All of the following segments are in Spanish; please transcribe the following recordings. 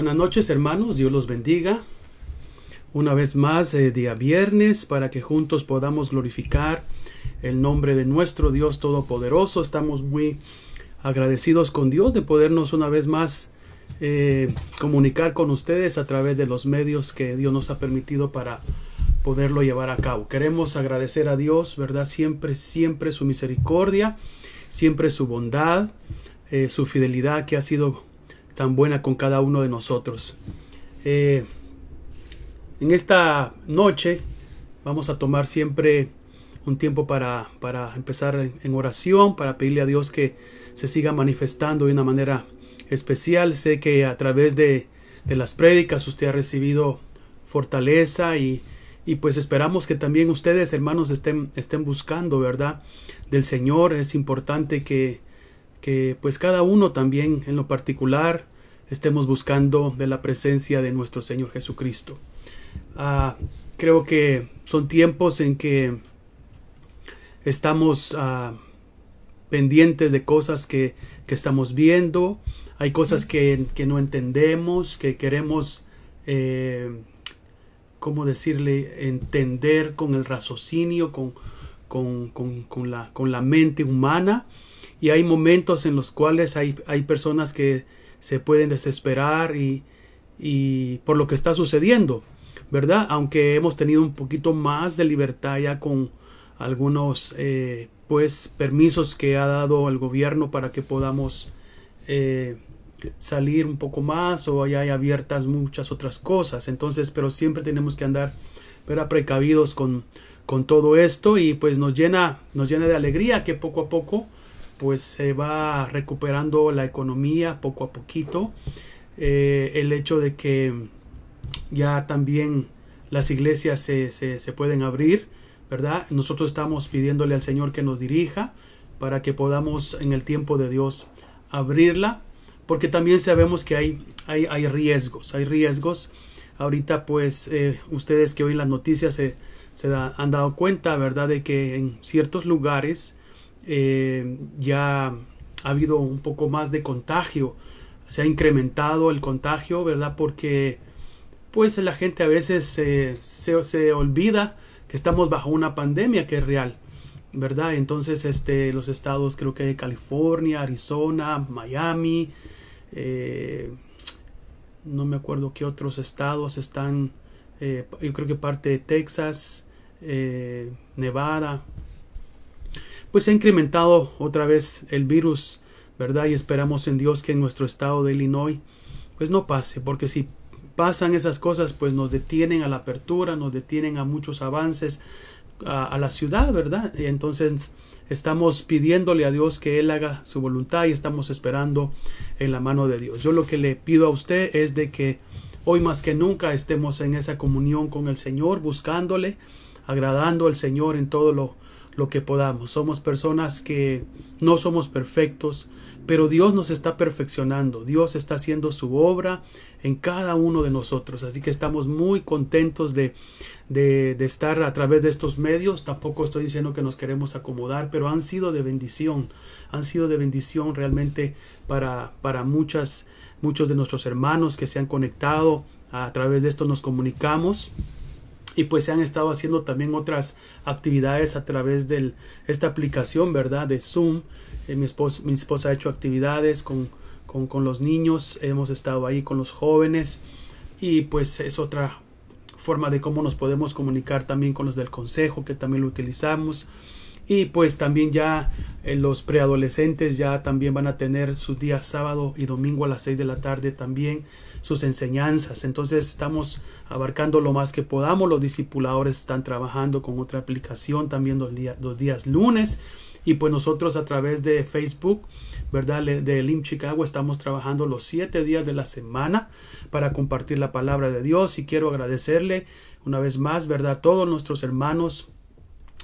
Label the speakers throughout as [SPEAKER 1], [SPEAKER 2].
[SPEAKER 1] Buenas noches hermanos, Dios los bendiga. Una vez más, eh, día viernes, para que juntos podamos glorificar el nombre de nuestro Dios Todopoderoso. Estamos muy agradecidos con Dios de podernos una vez más eh, comunicar con ustedes a través de los medios que Dios nos ha permitido para poderlo llevar a cabo. Queremos agradecer a Dios, ¿verdad? Siempre, siempre su misericordia, siempre su bondad, eh, su fidelidad que ha sido tan buena con cada uno de nosotros. Eh, en esta noche vamos a tomar siempre un tiempo para, para empezar en oración, para pedirle a Dios que se siga manifestando de una manera especial. Sé que a través de, de las prédicas usted ha recibido fortaleza y, y pues esperamos que también ustedes, hermanos, estén, estén buscando, ¿verdad? Del Señor. Es importante que, que pues cada uno también en lo particular estemos buscando de la presencia de nuestro Señor Jesucristo. Ah, creo que son tiempos en que estamos ah, pendientes de cosas que, estamos viendo, hay cosas que, no entendemos, que queremos, eh, ¿cómo decirle?, entender con el raciocinio, con, con, la, con la mente humana. Y hay momentos en los cuales hay, hay personas que se pueden desesperar y, por lo que está sucediendo, ¿verdad? Aunque hemos tenido un poquito más de libertad ya con algunos eh, pues permisos que ha dado el gobierno para que podamos eh, salir un poco más o ya hay abiertas muchas otras cosas entonces pero siempre tenemos que andar precavidos con, con todo esto y pues nos llena nos llena de alegría que poco a poco pues se va recuperando la economía poco a poquito. Eh, el hecho de que ya también las iglesias se, se, pueden abrir, ¿verdad? Nosotros estamos pidiéndole al Señor que nos dirija para que podamos en el tiempo de Dios abrirla, porque también sabemos que hay, hay, riesgos, hay riesgos. Ahorita pues eh, ustedes que oyen las noticias se, han dado cuenta, ¿verdad? De que en ciertos lugares eh, ya ha habido un poco más de contagio, se ha incrementado el contagio, ¿verdad? Porque pues la gente a veces eh, se, olvida que estamos bajo una pandemia que es real, ¿verdad? Entonces, este, los estados creo que California, Arizona, Miami, eh, no me acuerdo qué otros estados están, yo creo que parte de Texas, Nevada, pues se ha incrementado otra vez el virus, ¿verdad? Y esperamos en Dios que en nuestro estado de Illinois, pues no pase, porque si pasan esas cosas, pues nos detienen a la apertura, nos detienen a muchos avances a, la ciudad, ¿verdad? Y entonces estamos pidiéndole a Dios que Él haga su voluntad y estamos esperando en la mano de Dios. Yo lo que le pido a usted es de que hoy más que nunca estemos en esa comunión con el Señor, buscándole, agradando al Señor en todo lo lo que podamos. Somos personas que no somos perfectos, pero Dios nos está perfeccionando. Dios está haciendo su obra en cada uno de nosotros. Así que estamos muy contentos de, de, estar a través de estos medios. Tampoco estoy diciendo que nos queremos acomodar, pero han sido de bendición. Han sido de bendición realmente para, para muchas, muchos de nuestros hermanos que se han conectado. A través de esto nos comunicamos y pues se han estado haciendo también otras actividades a través de esta aplicación, ¿verdad? De Zoom. Eh, mi, esposa ha hecho actividades con, los niños, hemos estado ahí con los jóvenes y pues es otra forma de cómo nos podemos comunicar también con los del consejo que también lo utilizamos y pues también ya eh, los preadolescentes ya también van a tener sus días sábado y domingo a las 6 de la tarde también sus enseñanzas. Entonces estamos abarcando lo más que podamos. Los discipuladores están trabajando con otra aplicación también los, días lunes. Y pues nosotros a través de Facebook, ¿verdad? De Lim Chicago estamos trabajando los siete días de la semana para compartir la palabra de Dios. Y quiero agradecerle una vez más, ¿verdad? todos nuestros hermanos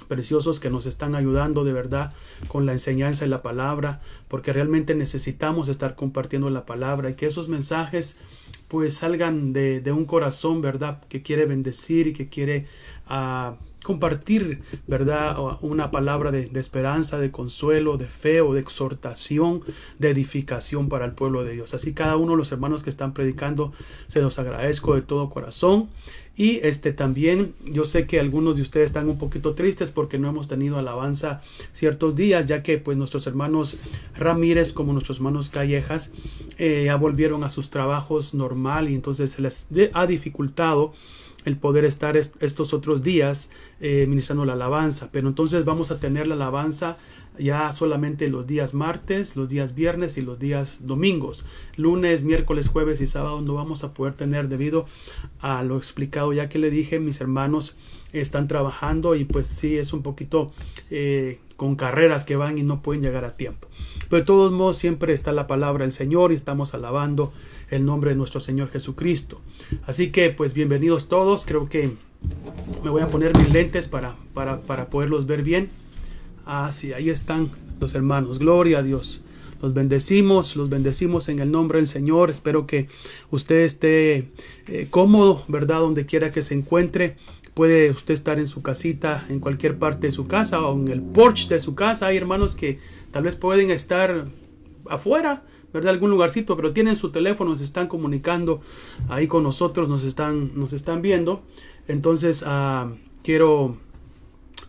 [SPEAKER 1] preciosos que nos están ayudando de verdad con la enseñanza y la palabra, porque realmente necesitamos estar compartiendo la palabra y que esos mensajes pues salgan de, de un corazón, ¿verdad? Que quiere bendecir y que quiere ah, compartir, ¿verdad? Una palabra de, esperanza, de consuelo, de fe o de exhortación, de edificación para el pueblo de Dios. Así cada uno de los hermanos que están predicando, se los agradezco de todo corazón. Y este también, yo sé que algunos de ustedes están un poquito tristes porque no hemos tenido alabanza ciertos días, ya que pues nuestros hermanos Ramírez como nuestros hermanos Callejas eh, ya volvieron a sus trabajos normal y entonces se les ha dificultado el poder estar estos otros días eh, ministrando la alabanza. Pero entonces vamos a tener la alabanza ya solamente los días martes, los días viernes y los días domingos. Lunes, miércoles, jueves y sábado no vamos a poder tener debido a lo explicado ya que le dije, mis hermanos están trabajando y pues sí es un poquito eh, con carreras que van y no pueden llegar a tiempo. Pero de todos modos siempre está la palabra del Señor y estamos alabando el nombre de nuestro Señor Jesucristo. Así que pues bienvenidos todos, creo que me voy a poner mis lentes para, para, para poderlos ver bien. Ah, sí, ahí están los hermanos. Gloria a Dios. Los bendecimos, los bendecimos en el nombre del Señor. Espero que usted esté eh, cómodo, ¿verdad? Donde quiera que se encuentre. Puede usted estar en su casita, en cualquier parte de su casa o en el porch de su casa. Hay hermanos que tal vez pueden estar afuera, ¿verdad? Algún lugarcito, pero tienen su teléfono, se están comunicando ahí con nosotros, nos están, nos están viendo. Entonces, ah, quiero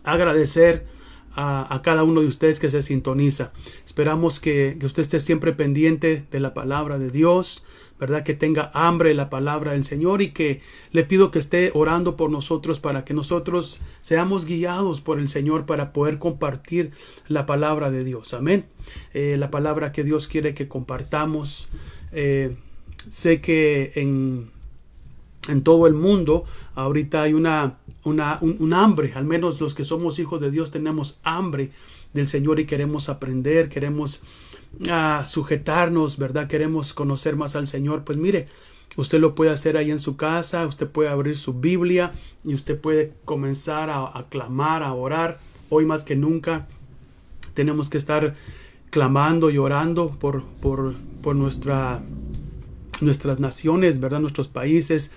[SPEAKER 1] agradecer a, cada uno de ustedes que se sintoniza. Esperamos que, usted esté siempre pendiente de la palabra de Dios, ¿verdad? Que tenga hambre la palabra del Señor y que le pido que esté orando por nosotros para que nosotros seamos guiados por el Señor para poder compartir la palabra de Dios. Amén. Eh, la palabra que Dios quiere que compartamos. Eh, sé que en, en todo el mundo ahorita hay una una, un, hambre, al menos los que somos hijos de Dios tenemos hambre del Señor y queremos aprender, queremos ah, sujetarnos, ¿verdad? Queremos conocer más al Señor. Pues mire, usted lo puede hacer ahí en su casa, usted puede abrir su Biblia y usted puede comenzar a, a clamar, a orar. Hoy más que nunca tenemos que estar clamando y orando por, por, por nuestra, nuestras naciones, ¿verdad? Nuestros países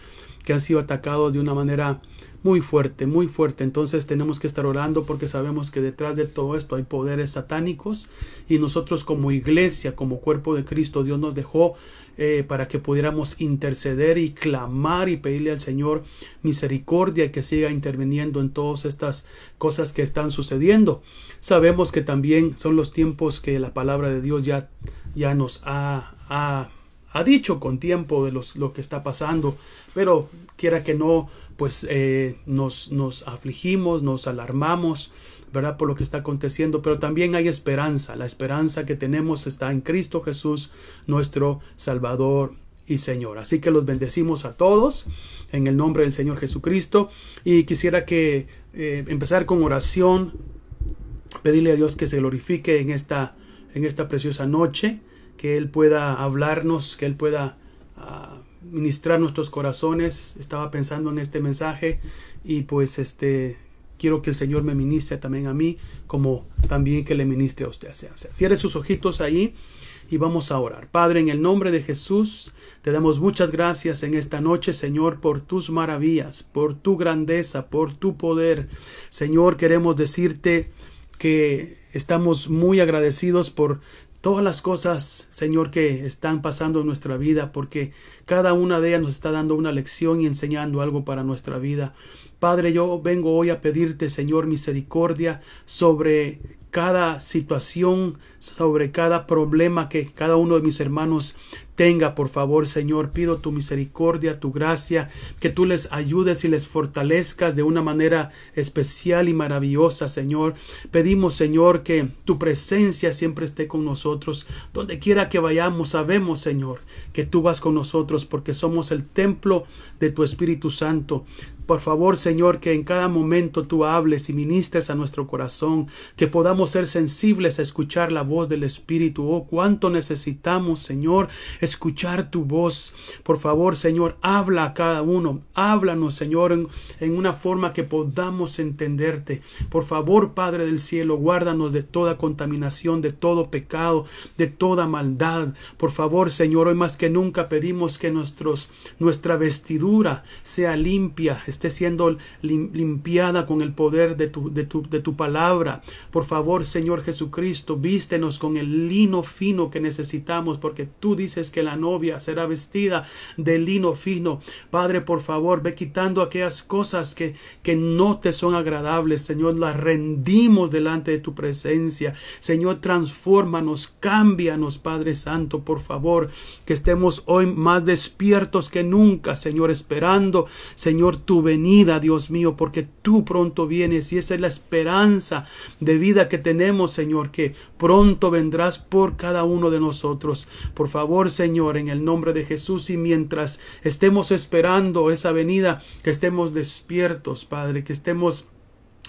[SPEAKER 1] que han sido atacados de una manera muy fuerte, muy fuerte. Entonces tenemos que estar orando porque sabemos que detrás de todo esto hay poderes satánicos y nosotros como iglesia, como cuerpo de Cristo, Dios nos dejó eh, para que pudiéramos interceder y clamar y pedirle al Señor misericordia y que siga interviniendo en todas estas cosas que están sucediendo. Sabemos que también son los tiempos que la palabra de Dios ya, ya nos ha, ha ha dicho con tiempo de los, lo que está pasando, pero quiera que no, pues eh, nos, afligimos, nos alarmamos, ¿verdad? Por lo que está aconteciendo, pero también hay esperanza. La esperanza que tenemos está en Cristo Jesús, nuestro Salvador y Señor. Así que los bendecimos a todos en el nombre del Señor Jesucristo y quisiera que eh, empezar con oración, pedirle a Dios que se glorifique en esta, en esta preciosa noche, que Él pueda hablarnos, que Él pueda... Ah, ministrar nuestros corazones. Estaba pensando en este mensaje y pues este quiero que el Señor me ministre también a mí, como también que le ministre a usted. O sea, cierre sus ojitos ahí y vamos a orar. Padre, en el nombre de Jesús, te damos muchas gracias en esta noche, Señor, por tus maravillas, por tu grandeza, por tu poder. Señor, queremos decirte que estamos muy agradecidos por todas las cosas, Señor, que están pasando en nuestra vida, porque cada una de ellas nos está dando una lección y enseñando algo para nuestra vida. Padre, yo vengo hoy a pedirte, Señor, misericordia sobre cada situación, sobre cada problema que cada uno de mis hermanos Venga, por favor, Señor, pido tu misericordia, tu gracia, que tú les ayudes y les fortalezcas de una manera especial y maravillosa, Señor. Pedimos, Señor, que tu presencia siempre esté con nosotros. Donde quiera que vayamos, sabemos, Señor, que tú vas con nosotros porque somos el templo de tu Espíritu Santo. Por favor, Señor, que en cada momento tú hables y ministres a nuestro corazón, que podamos ser sensibles a escuchar la voz del Espíritu. Oh, cuánto necesitamos, Señor, escuchar tu voz. Por favor, Señor, habla a cada uno. Háblanos, Señor, en, una forma que podamos entenderte. Por favor, Padre del cielo, guárdanos de toda contaminación, de todo pecado, de toda maldad. Por favor, Señor, hoy más que nunca pedimos que nuestros, nuestra vestidura sea limpia, esté siendo limpiada con el poder de tu, de tu, palabra. Por favor, Señor Jesucristo, vístenos con el lino fino que necesitamos, porque tú dices que la novia será vestida de lino fino. Padre, por favor, ve quitando aquellas cosas que, que no te son agradables, Señor. Las rendimos delante de tu presencia. Señor, transfórmanos, cámbianos, Padre Santo, por favor, que estemos hoy más despiertos que nunca, Señor, esperando, Señor, tu venida, Dios mío, porque tú pronto vienes y esa es la esperanza de vida que tenemos, Señor, que pronto vendrás por cada uno de nosotros. Por favor, Señor, en el nombre de Jesús y mientras estemos esperando esa venida, que estemos despiertos, Padre, que estemos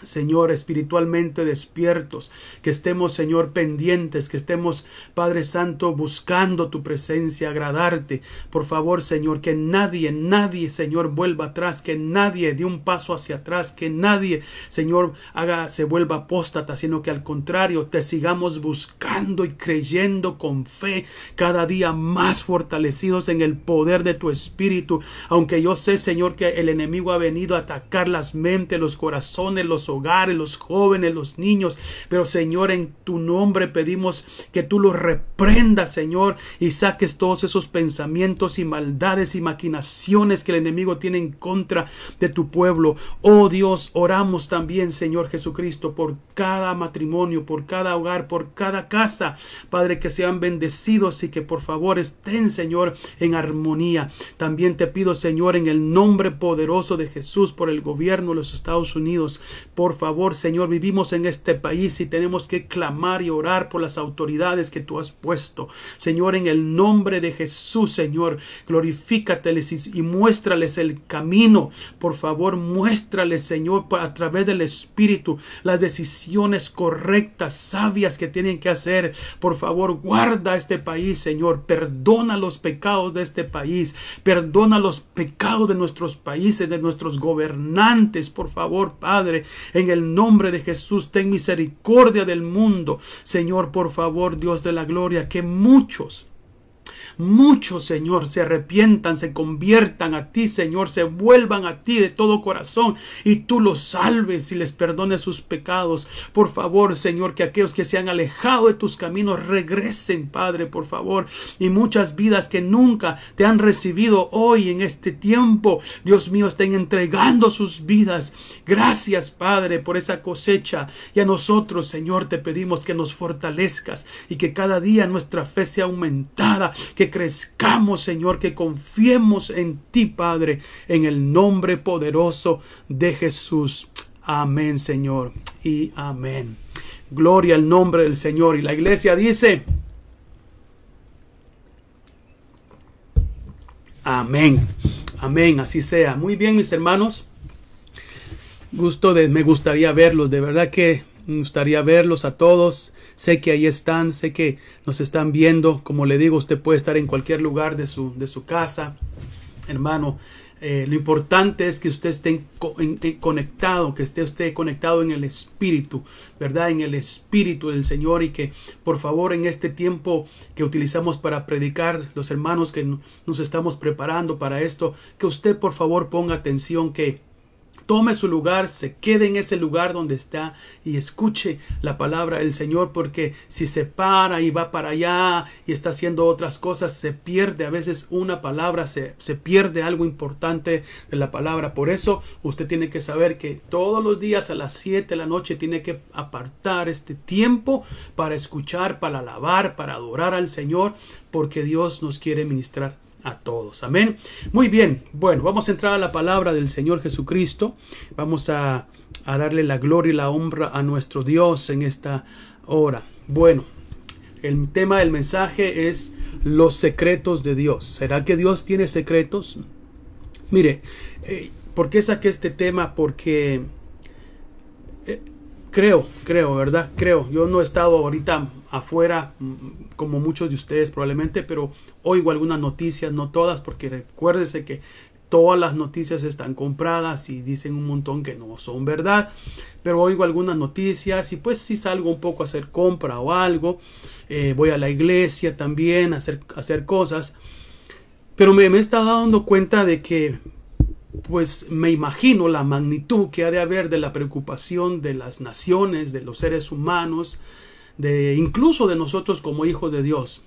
[SPEAKER 1] Señor, espiritualmente despiertos, que estemos, Señor, pendientes, que estemos, Padre Santo, buscando tu presencia, agradarte. Por favor, Señor, que nadie, nadie, Señor, vuelva atrás, que nadie dé un paso hacia atrás, que nadie, Señor, haga, se vuelva apóstata, sino que al contrario, te sigamos buscando y creyendo con fe, cada día más fortalecidos en el poder de tu espíritu. Aunque yo sé, Señor, que el enemigo ha venido a atacar las mentes, los corazones, los hogares, los jóvenes, los niños. Pero Señor, en tu nombre pedimos que tú los reprendas, Señor, y saques todos esos pensamientos y maldades y maquinaciones que el enemigo tiene en contra de tu pueblo. Oh Dios, oramos también, Señor Jesucristo, por cada matrimonio, por cada hogar, por cada casa, Padre, que sean bendecidos y que por favor estén, Señor, en armonía. También te pido, Señor, en el nombre poderoso de Jesús, por el gobierno de los Estados Unidos, por por favor, Señor, vivimos en este país y tenemos que clamar y orar por las autoridades que tú has puesto. Señor, en el nombre de Jesús, Señor, glorifícateles y, y muéstrales el camino. Por favor, muéstrales, Señor, a través del Espíritu, las decisiones correctas, sabias que tienen que hacer. Por favor, guarda este país, Señor. Perdona los pecados de este país. Perdona los pecados de nuestros países, de nuestros gobernantes, por favor, Padre. En el nombre de Jesús, ten misericordia del mundo. Señor, por favor, Dios de la gloria, que muchos Muchos, Señor, se arrepientan, se conviertan a ti, Señor, se vuelvan a ti de todo corazón y tú los salves y les perdones sus pecados. Por favor, Señor, que aquellos que se han alejado de tus caminos regresen, Padre, por favor. Y muchas vidas que nunca te han recibido hoy en este tiempo, Dios mío, estén entregando sus vidas. Gracias, Padre, por esa cosecha. Y a nosotros, Señor, te pedimos que nos fortalezcas y que cada día nuestra fe sea aumentada, que crezcamos, Señor, que confiemos en ti, Padre, en el nombre poderoso de Jesús. Amén, Señor, y amén. Gloria al nombre del Señor. Y la iglesia dice, amén, amén, así sea. Muy bien, mis hermanos. Gusto de, me gustaría verlos, de verdad que me gustaría verlos a todos. Sé que ahí están, sé que nos están viendo. Como le digo, usted puede estar en cualquier lugar de su, de su casa, hermano. Eh, lo importante es que usted esté conectado, que esté usted conectado en el Espíritu, ¿verdad? En el Espíritu del Señor y que por favor en este tiempo que utilizamos para predicar, los hermanos que nos estamos preparando para esto, que usted por favor ponga atención que tome su lugar, se quede en ese lugar donde está y escuche la palabra del Señor, porque si se para y va para allá y está haciendo otras cosas, se pierde a veces una palabra, se, pierde algo importante de la palabra. Por eso usted tiene que saber que todos los días a las 7 de la noche tiene que apartar este tiempo para escuchar, para alabar, para adorar al Señor, porque Dios nos quiere ministrar a todos. Amén. Muy bien, bueno, vamos a entrar a la palabra del Señor Jesucristo. Vamos a, darle la gloria y la honra a nuestro Dios en esta hora. Bueno, el tema del mensaje es los secretos de Dios. ¿Será que Dios tiene secretos? Mire, eh, ¿por qué saqué este tema? Porque creo, creo, ¿verdad? Creo. Yo no he estado ahorita afuera mm, como muchos de ustedes probablemente, pero oigo algunas noticias, no todas, porque recuérdese que todas las noticias están compradas y dicen un montón que no son verdad, pero oigo algunas noticias y pues si salgo un poco a hacer compra o algo, eh, voy a la iglesia también a hacer, hacer cosas, pero me, me he estado dando cuenta de que pues me imagino la magnitud que ha de haber de la preocupación de las naciones, de los seres humanos, de incluso de nosotros como hijos de Dios.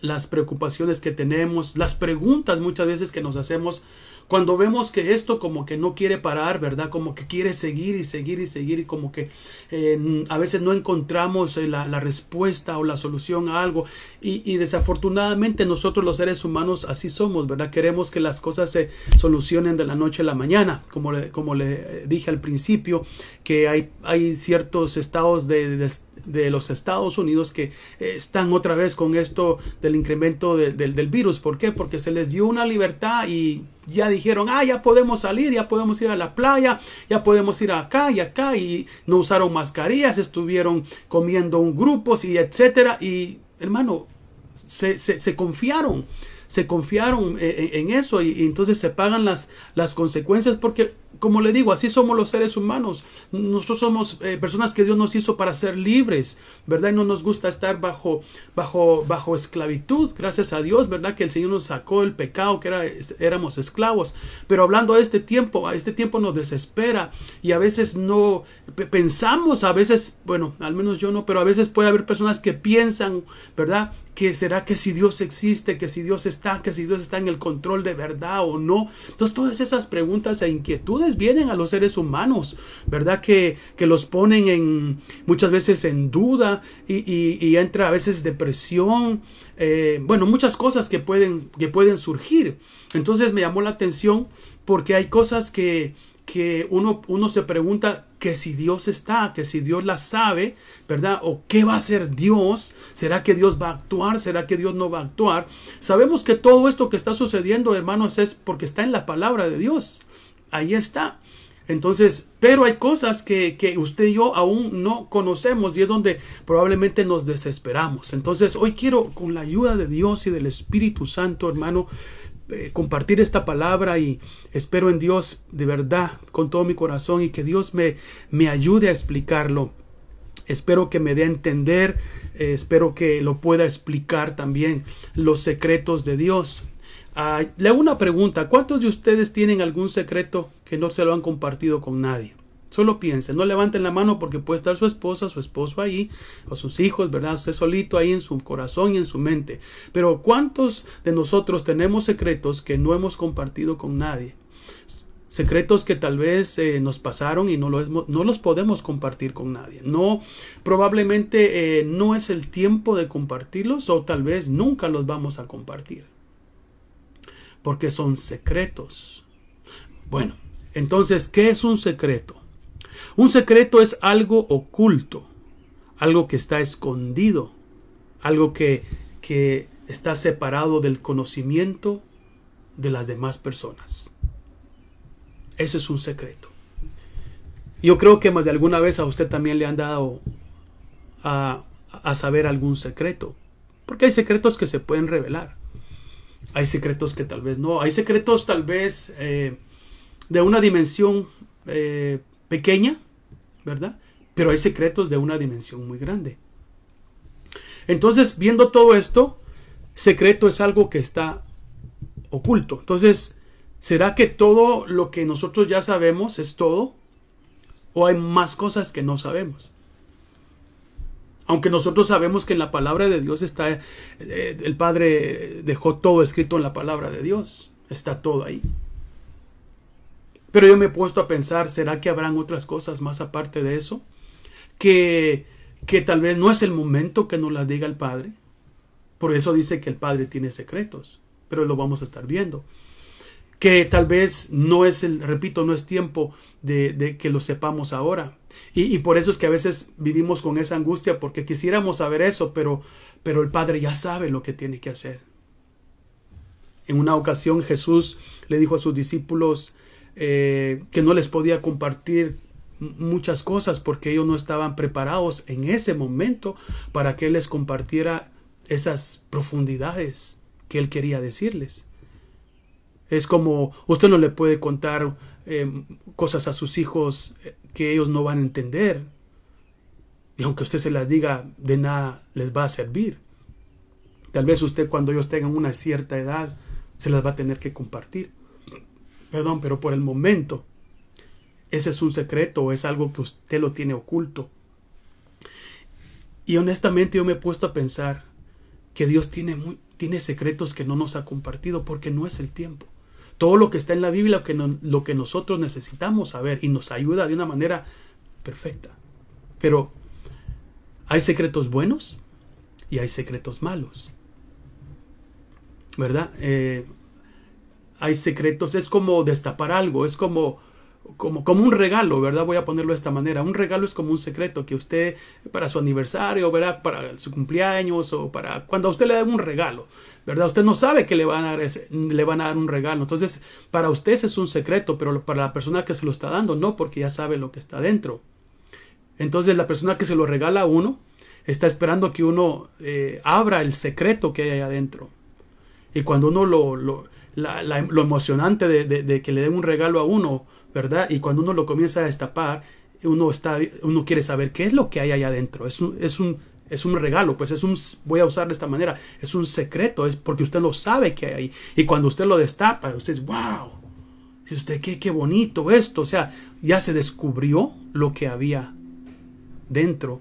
[SPEAKER 1] Las preocupaciones que tenemos, las preguntas muchas veces que nos hacemos cuando vemos que esto como que no quiere parar, ¿verdad? Como que quiere seguir y seguir y seguir y como que eh, a veces no encontramos eh, la, respuesta o la solución a algo. Y, desafortunadamente nosotros los seres humanos así somos, ¿verdad? Queremos que las cosas se solucionen de la noche a la mañana, como le, como le dije al principio, que hay, hay ciertos estados de, de de los Estados Unidos que eh, están otra vez con esto del incremento del virus. ¿Por qué? Porque se les dio una libertad y ya dijeron, ah, ya podemos salir, ya podemos ir a la playa, ya podemos ir acá y acá y no usaron mascarillas, estuvieron comiendo en grupos y etcétera. Y hermano, se, se, se confiaron se confiaron eh, en, eso y, entonces se pagan las, las consecuencias porque como le digo, así somos los seres humanos. Nosotros somos eh, personas que Dios nos hizo para ser libres, ¿verdad? Y no nos gusta estar bajo, bajo, bajo esclavitud. Gracias a Dios, ¿verdad? Que el Señor nos sacó el pecado, que era, éramos esclavos. Pero hablando a este tiempo, a este tiempo nos desespera y a veces no pensamos, a veces, bueno, al menos yo no, pero a veces puede haber personas que piensan, ¿verdad? que será que si Dios existe, que si Dios está, que si Dios está en el control de verdad o no. Entonces todas esas preguntas e inquietudes vienen a los seres humanos, ¿verdad? Que, que los ponen en muchas veces en duda y, entra a veces depresión, eh, bueno, muchas cosas que pueden, que pueden surgir. Entonces me llamó la atención porque hay cosas que que uno, uno se pregunta que si Dios está, que si Dios la sabe, ¿verdad? ¿O qué va a hacer Dios? ¿Será que Dios va a actuar? ¿Será que Dios no va a actuar? Sabemos que todo esto que está sucediendo, hermanos, es porque está en la palabra de Dios. Ahí está. Entonces, pero hay cosas que, que, usted y yo aún no conocemos y es donde probablemente nos desesperamos. Entonces, hoy quiero, con la ayuda de Dios y del Espíritu Santo, hermano, eh, compartir esta palabra y espero en Dios de verdad con todo mi corazón y que Dios me, me ayude a explicarlo. Espero que me dé a entender, eh, espero que lo pueda explicar también los secretos de Dios. Ah, le hago una pregunta, ¿cuántos de ustedes tienen algún secreto que no se lo han compartido con nadie? Solo piensen, no levanten la mano porque puede estar su esposa, su esposo ahí, o sus hijos, ¿verdad? Usted solito ahí en su corazón y en su mente. Pero ¿cuántos de nosotros tenemos secretos que no hemos compartido con nadie? secretos que tal vez eh, nos pasaron y no, no, los podemos compartir con nadie. No, probablemente eh, no es el tiempo de compartirlos o tal vez nunca los vamos a compartir. Porque son secretos. Bueno, entonces, ¿qué es un secreto? Un secreto es algo oculto, algo que está escondido, algo que, está separado del conocimiento de las demás personas. Ese es un secreto. Yo creo que más de alguna vez a usted también le han dado a, saber algún secreto. Porque hay secretos que se pueden revelar. Hay secretos que tal vez no. Hay secretos tal vez eh, de una dimensión eh, pequeña, ¿verdad? Pero hay secretos de una dimensión muy grande. Entonces, viendo todo esto, secreto es algo que está oculto. Entonces, ¿será que todo lo que nosotros ya sabemos es todo? ¿O hay más cosas que no sabemos? Aunque nosotros sabemos que en la palabra de Dios está, eh, el Padre dejó todo escrito en la palabra de Dios, está todo ahí. Pero yo me he puesto a pensar, ¿será que habrán otras cosas más aparte de eso? Que, que tal vez no es el momento que nos las diga el Padre. Por eso dice que el Padre tiene secretos, pero lo vamos a estar viendo. Que tal vez no es el, repito, no es tiempo de, que lo sepamos ahora. Y, por eso es que a veces vivimos con esa angustia porque quisiéramos saber eso, pero, pero el Padre ya sabe lo que tiene que hacer. En una ocasión Jesús le dijo a sus discípulos, eh, que no les podía compartir muchas cosas porque ellos no estaban preparados en ese momento para que él les compartiera esas profundidades que él quería decirles. Es como usted no le puede contar eh, cosas a sus hijos eh, que ellos no van a entender. Y aunque usted se las diga, de nada les va a servir. Tal vez usted cuando ellos tengan una cierta edad se las va a tener que compartir. Perdón, pero por el momento ese es un secreto, o es algo que usted lo tiene oculto. Y honestamente yo me he puesto a pensar que Dios tiene, muy, tiene secretos que no nos ha compartido porque no es el tiempo. Todo lo que está en la Biblia, lo que, lo que nosotros necesitamos saber y nos ayuda de una manera perfecta. Pero hay secretos buenos y hay secretos malos. ¿Verdad? Eh, hay secretos, es como destapar algo, es como, como, como un regalo, ¿verdad? Voy a ponerlo de esta manera. Un regalo es como un secreto que usted para su aniversario, ¿verdad? Para su cumpleaños o para cuando a usted le da un regalo, ¿verdad? Usted no sabe que le van a dar, le van a dar un regalo. Entonces, para usted es un secreto, pero para la persona que se lo está dando, no, porque ya sabe lo que está dentro. Entonces, la persona que se lo regala a uno está esperando que uno eh, abra el secreto que hay adentro. Y cuando uno lo la, lo emocionante de, que le den un regalo a uno, ¿verdad? Y cuando uno lo comienza a destapar, uno, está, uno quiere saber qué es lo que hay allá adentro. Es un, es un, es un regalo, pues es un, voy a usar de esta manera, es un secreto, es porque usted lo sabe que hay ahí. Y cuando usted lo destapa, usted dice wow, si usted, qué, qué bonito esto. O sea, ya se descubrió lo que había dentro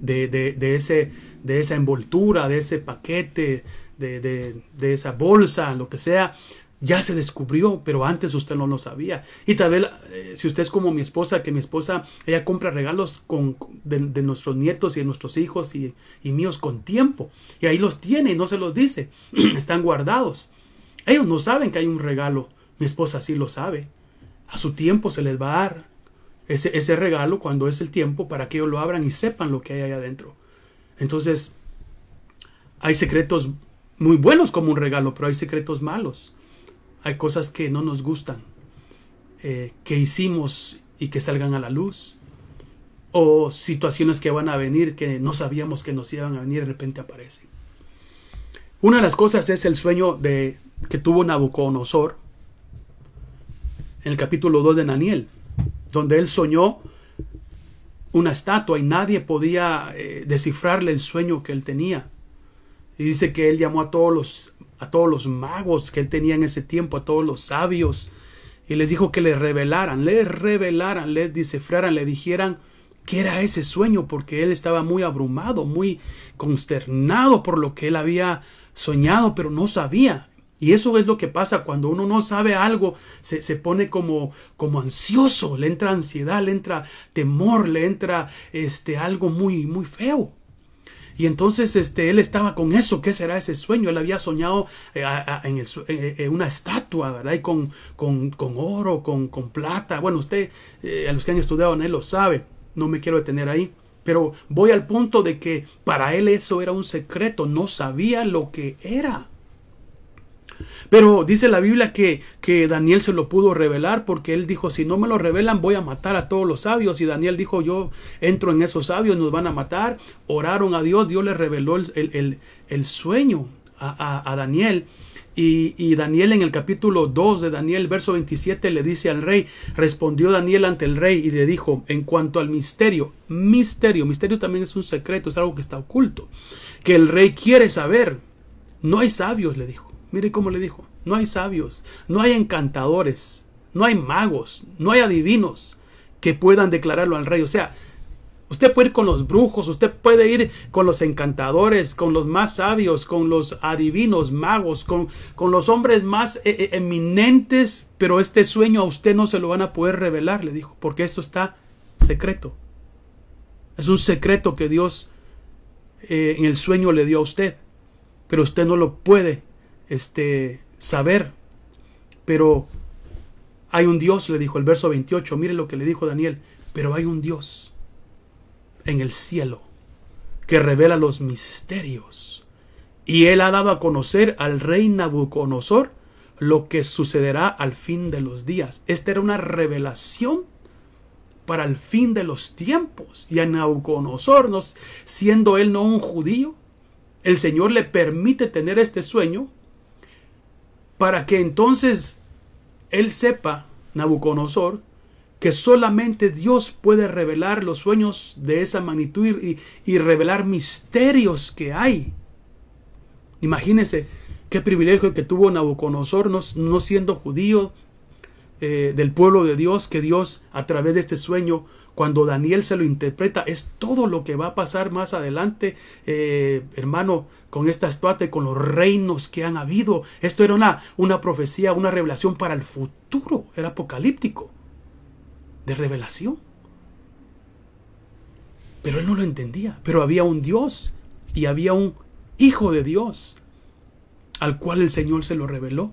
[SPEAKER 1] de, de, de, ese, de esa envoltura, de ese paquete, de, esa bolsa, lo que sea, ya se descubrió, pero antes usted no lo sabía. Y tal vez eh, si usted es como mi esposa, que mi esposa, ella compra regalos con, de, nuestros nietos y de nuestros hijos y, míos con tiempo. Y ahí los tiene y no se los dice. Están guardados. Ellos no saben que hay un regalo. Mi esposa sí lo sabe. A su tiempo se les va a dar ese, ese regalo cuando es el tiempo para que ellos lo abran y sepan lo que hay ahí adentro. Entonces, hay secretos muy buenos como un regalo, pero hay secretos malos. Hay cosas que no nos gustan, eh, que hicimos y que salgan a la luz. O situaciones que van a venir que no sabíamos que nos iban a venir y de repente aparecen. Una de las cosas es el sueño de, que tuvo Nabucodonosor en el capítulo 2 de Daniel, donde él soñó una estatua y nadie podía eh, descifrarle el sueño que él tenía. Y dice que él llamó a todos los a todos los magos que él tenía en ese tiempo, a todos los sabios, y les dijo que le revelaran, le revelaran, le descifraran, le dijeran qué era ese sueño, porque él estaba muy abrumado, muy consternado por lo que él había soñado, pero no sabía. Y eso es lo que pasa cuando uno no sabe algo, se, se pone como, como ansioso, le entra ansiedad, le entra temor, le entra este, algo muy, muy feo. Y entonces este, él estaba con eso, ¿qué será ese sueño? Él había soñado eh, en, eh, eh, una estatua, ¿verdad? Y con, oro, con, plata. Bueno, usted, a los que han estudiado en él lo sabe, no me quiero detener ahí. Pero voy al punto de que para él eso era un secreto, no sabía lo que era. Pero dice la Biblia que, Daniel se lo pudo revelar porque él dijo, si no me lo revelan voy a matar a todos los sabios. Y Daniel dijo, yo entro en esos sabios, nos van a matar. Oraron a Dios, Dios le reveló el, sueño a, Daniel. Y, y, Daniel en el capítulo 2 de Daniel, verso 27, le dice al rey, respondió Daniel ante el rey y le dijo, en cuanto al misterio, misterio, misterio también es un secreto, es algo que está oculto, que el rey quiere saber. No hay sabios, le dijo. Mire cómo le dijo, no hay sabios, no hay encantadores, no hay magos, no hay adivinos que puedan declararlo al rey. O sea, usted puede ir con los brujos, usted puede ir con los encantadores, con los más sabios, con los adivinos, magos, con, con los hombres más eh, eh, eminentes, pero este sueño a usted no se lo van a poder revelar, le dijo, porque esto está secreto. Es un secreto que Dios eh, en el sueño le dio a usted, pero usted no lo puede este, saber. Pero hay un Dios, le dijo el verso 28, mire lo que le dijo Daniel, pero hay un Dios en el cielo que revela los misterios. Y él ha dado a conocer al rey Nabucodonosor lo que sucederá al fin de los días. Esta era una revelación para el fin de los tiempos. Y a Nabucodonosor, siendo él no un judío, el Señor le permite tener este sueño para que entonces él sepa, Nabucodonosor, que solamente Dios puede revelar los sueños de esa magnitud y, revelar misterios que hay. Imagínese qué privilegio que tuvo Nabucodonosor, no, no siendo judío eh, del pueblo de Dios, que Dios a través de este sueño cuando Daniel se lo interpreta, es todo lo que va a pasar más adelante, eh, hermano, con esta estatua y con los reinos que han habido. Esto era una, una profecía, una revelación para el futuro, era apocalíptico, de revelación. Pero él no lo entendía, pero había un Dios y había un Hijo de Dios al cual el Señor se lo reveló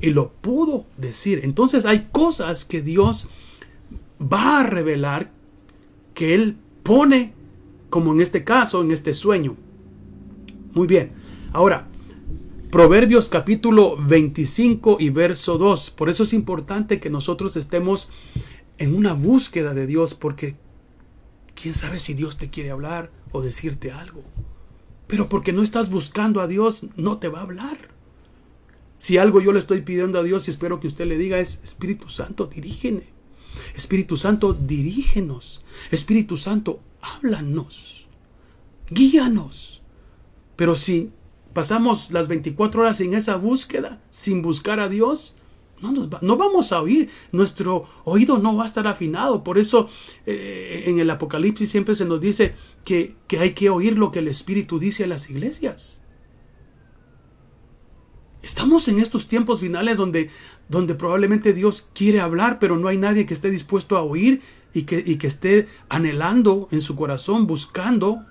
[SPEAKER 1] y lo pudo decir. Entonces hay cosas que Dios va a revelar que Él pone, como en este caso, en este sueño. Muy bien. Ahora, Proverbios capítulo 25 y verso 2. Por eso es importante que nosotros estemos en una búsqueda de Dios, porque quién sabe si Dios te quiere hablar o decirte algo. Pero porque no estás buscando a Dios, no te va a hablar. Si algo yo le estoy pidiendo a Dios y espero que usted le diga es, Espíritu Santo, dirígeme. Espíritu Santo, dirígenos. Espíritu Santo, háblanos. Guíanos. Pero si pasamos las 24 horas en esa búsqueda, sin buscar a Dios, no, no vamos a oír, nuestro oído no va a estar afinado. Por eso eh, en el Apocalipsis siempre se nos dice que, que hay que oír lo que el Espíritu dice a las iglesias. Estamos en estos tiempos finales donde donde probablemente Dios quiere hablar, pero no hay nadie que esté dispuesto a oír y que, que esté anhelando en su corazón, buscando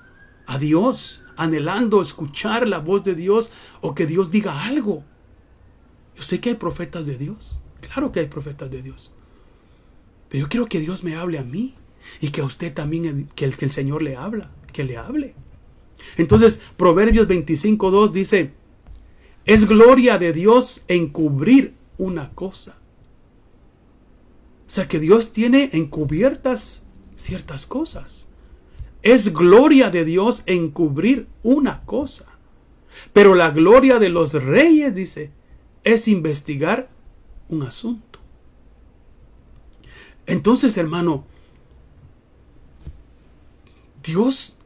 [SPEAKER 1] a Dios, anhelando escuchar la voz de Dios o que Dios diga algo. Yo sé que hay profetas de Dios, claro que hay profetas de Dios, pero yo quiero que Dios me hable a mí y que a usted también, que el, que el Señor le habla, que le hable. Entonces, Proverbios 25.2 dice, es gloria de Dios encubrir una cosa. O sea que Dios tiene encubiertas ciertas cosas. Es gloria de Dios encubrir una cosa. Pero la gloria de los reyes, dice, es investigar un asunto. Entonces, hermano, Dios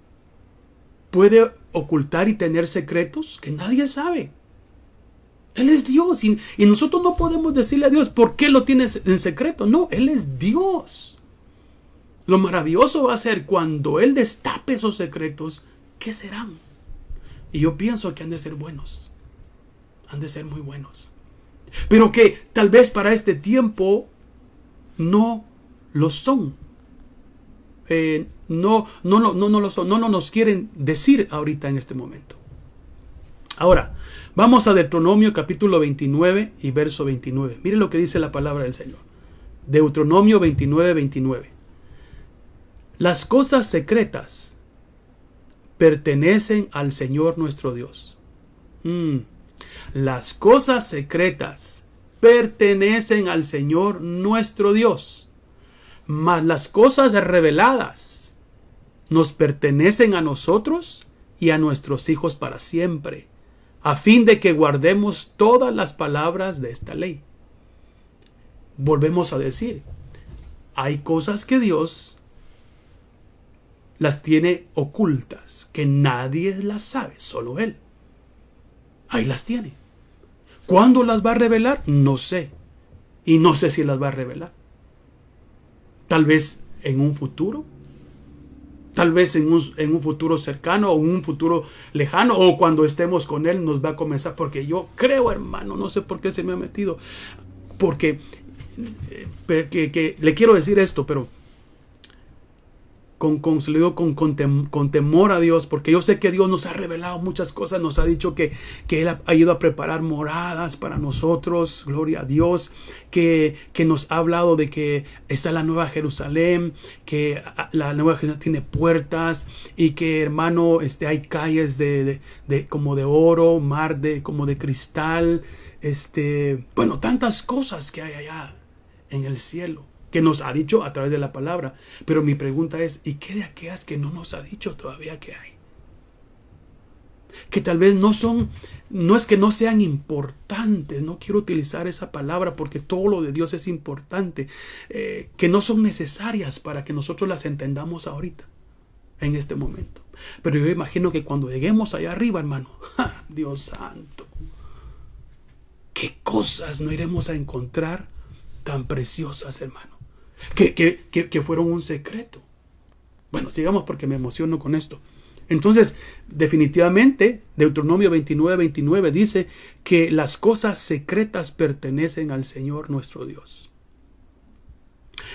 [SPEAKER 1] puede ocultar y tener secretos que nadie sabe. Él es Dios y, nosotros no podemos decirle a Dios por qué lo tienes en secreto. No, Él es Dios. Lo maravilloso va a ser cuando Él destape esos secretos, ¿qué serán? Y yo pienso que han de ser buenos. Han de ser muy buenos. Pero que tal vez para este tiempo no lo son. no, no, no, no, no No, no nos quieren decir ahorita en este momento. Ahora, vamos a Deuteronomio capítulo 29 y verso 29. Miren lo que dice la palabra del Señor. Deuteronomio 29, 29. Las cosas secretas pertenecen al Señor nuestro Dios. Mm. Las cosas secretas pertenecen al Señor nuestro Dios. Mas las cosas reveladas nos pertenecen a nosotros y a nuestros hijos para siempre, a fin de que guardemos todas las palabras de esta ley. Volvemos a decir, hay cosas que Dios las tiene ocultas, que nadie las sabe, solo Él. Ahí las tiene. ¿Cuándo las va a revelar? No sé. Y no sé si las va a revelar. Tal vez en un futuro, Tal vez en un, en un futuro cercano o un futuro lejano o cuando estemos con Él nos va a comenzar. Porque yo creo, hermano, no sé por qué se me ha metido. Porque eh, que, que, le quiero decir esto, pero con, con, se lo digo con, temor a Dios, porque yo sé que Dios nos ha revelado muchas cosas, nos ha dicho que, que Él ha, ido a preparar moradas para nosotros, gloria a Dios, que, que nos ha hablado de que está la nueva Jerusalén, que la nueva Jerusalén tiene puertas y que hermano, este, hay calles de, de como de oro, mar de, como de cristal, este, bueno, tantas cosas que hay allá en el cielo que nos ha dicho a través de la palabra. Pero mi pregunta es, ¿y qué de aquellas que no nos ha dicho todavía que hay? Que tal vez no son, no es que no sean importantes, no quiero utilizar esa palabra porque todo lo de Dios es importante, eh, que no son necesarias para que nosotros las entendamos ahorita, en este momento. Pero yo imagino que cuando lleguemos allá arriba, hermano, Dios santo, qué cosas no iremos a encontrar tan preciosas, hermano que, que, que, fueron un secreto. Bueno, sigamos porque me emociono con esto. Entonces, definitivamente, Deuteronomio 29, 29 dice que las cosas secretas pertenecen al Señor nuestro Dios.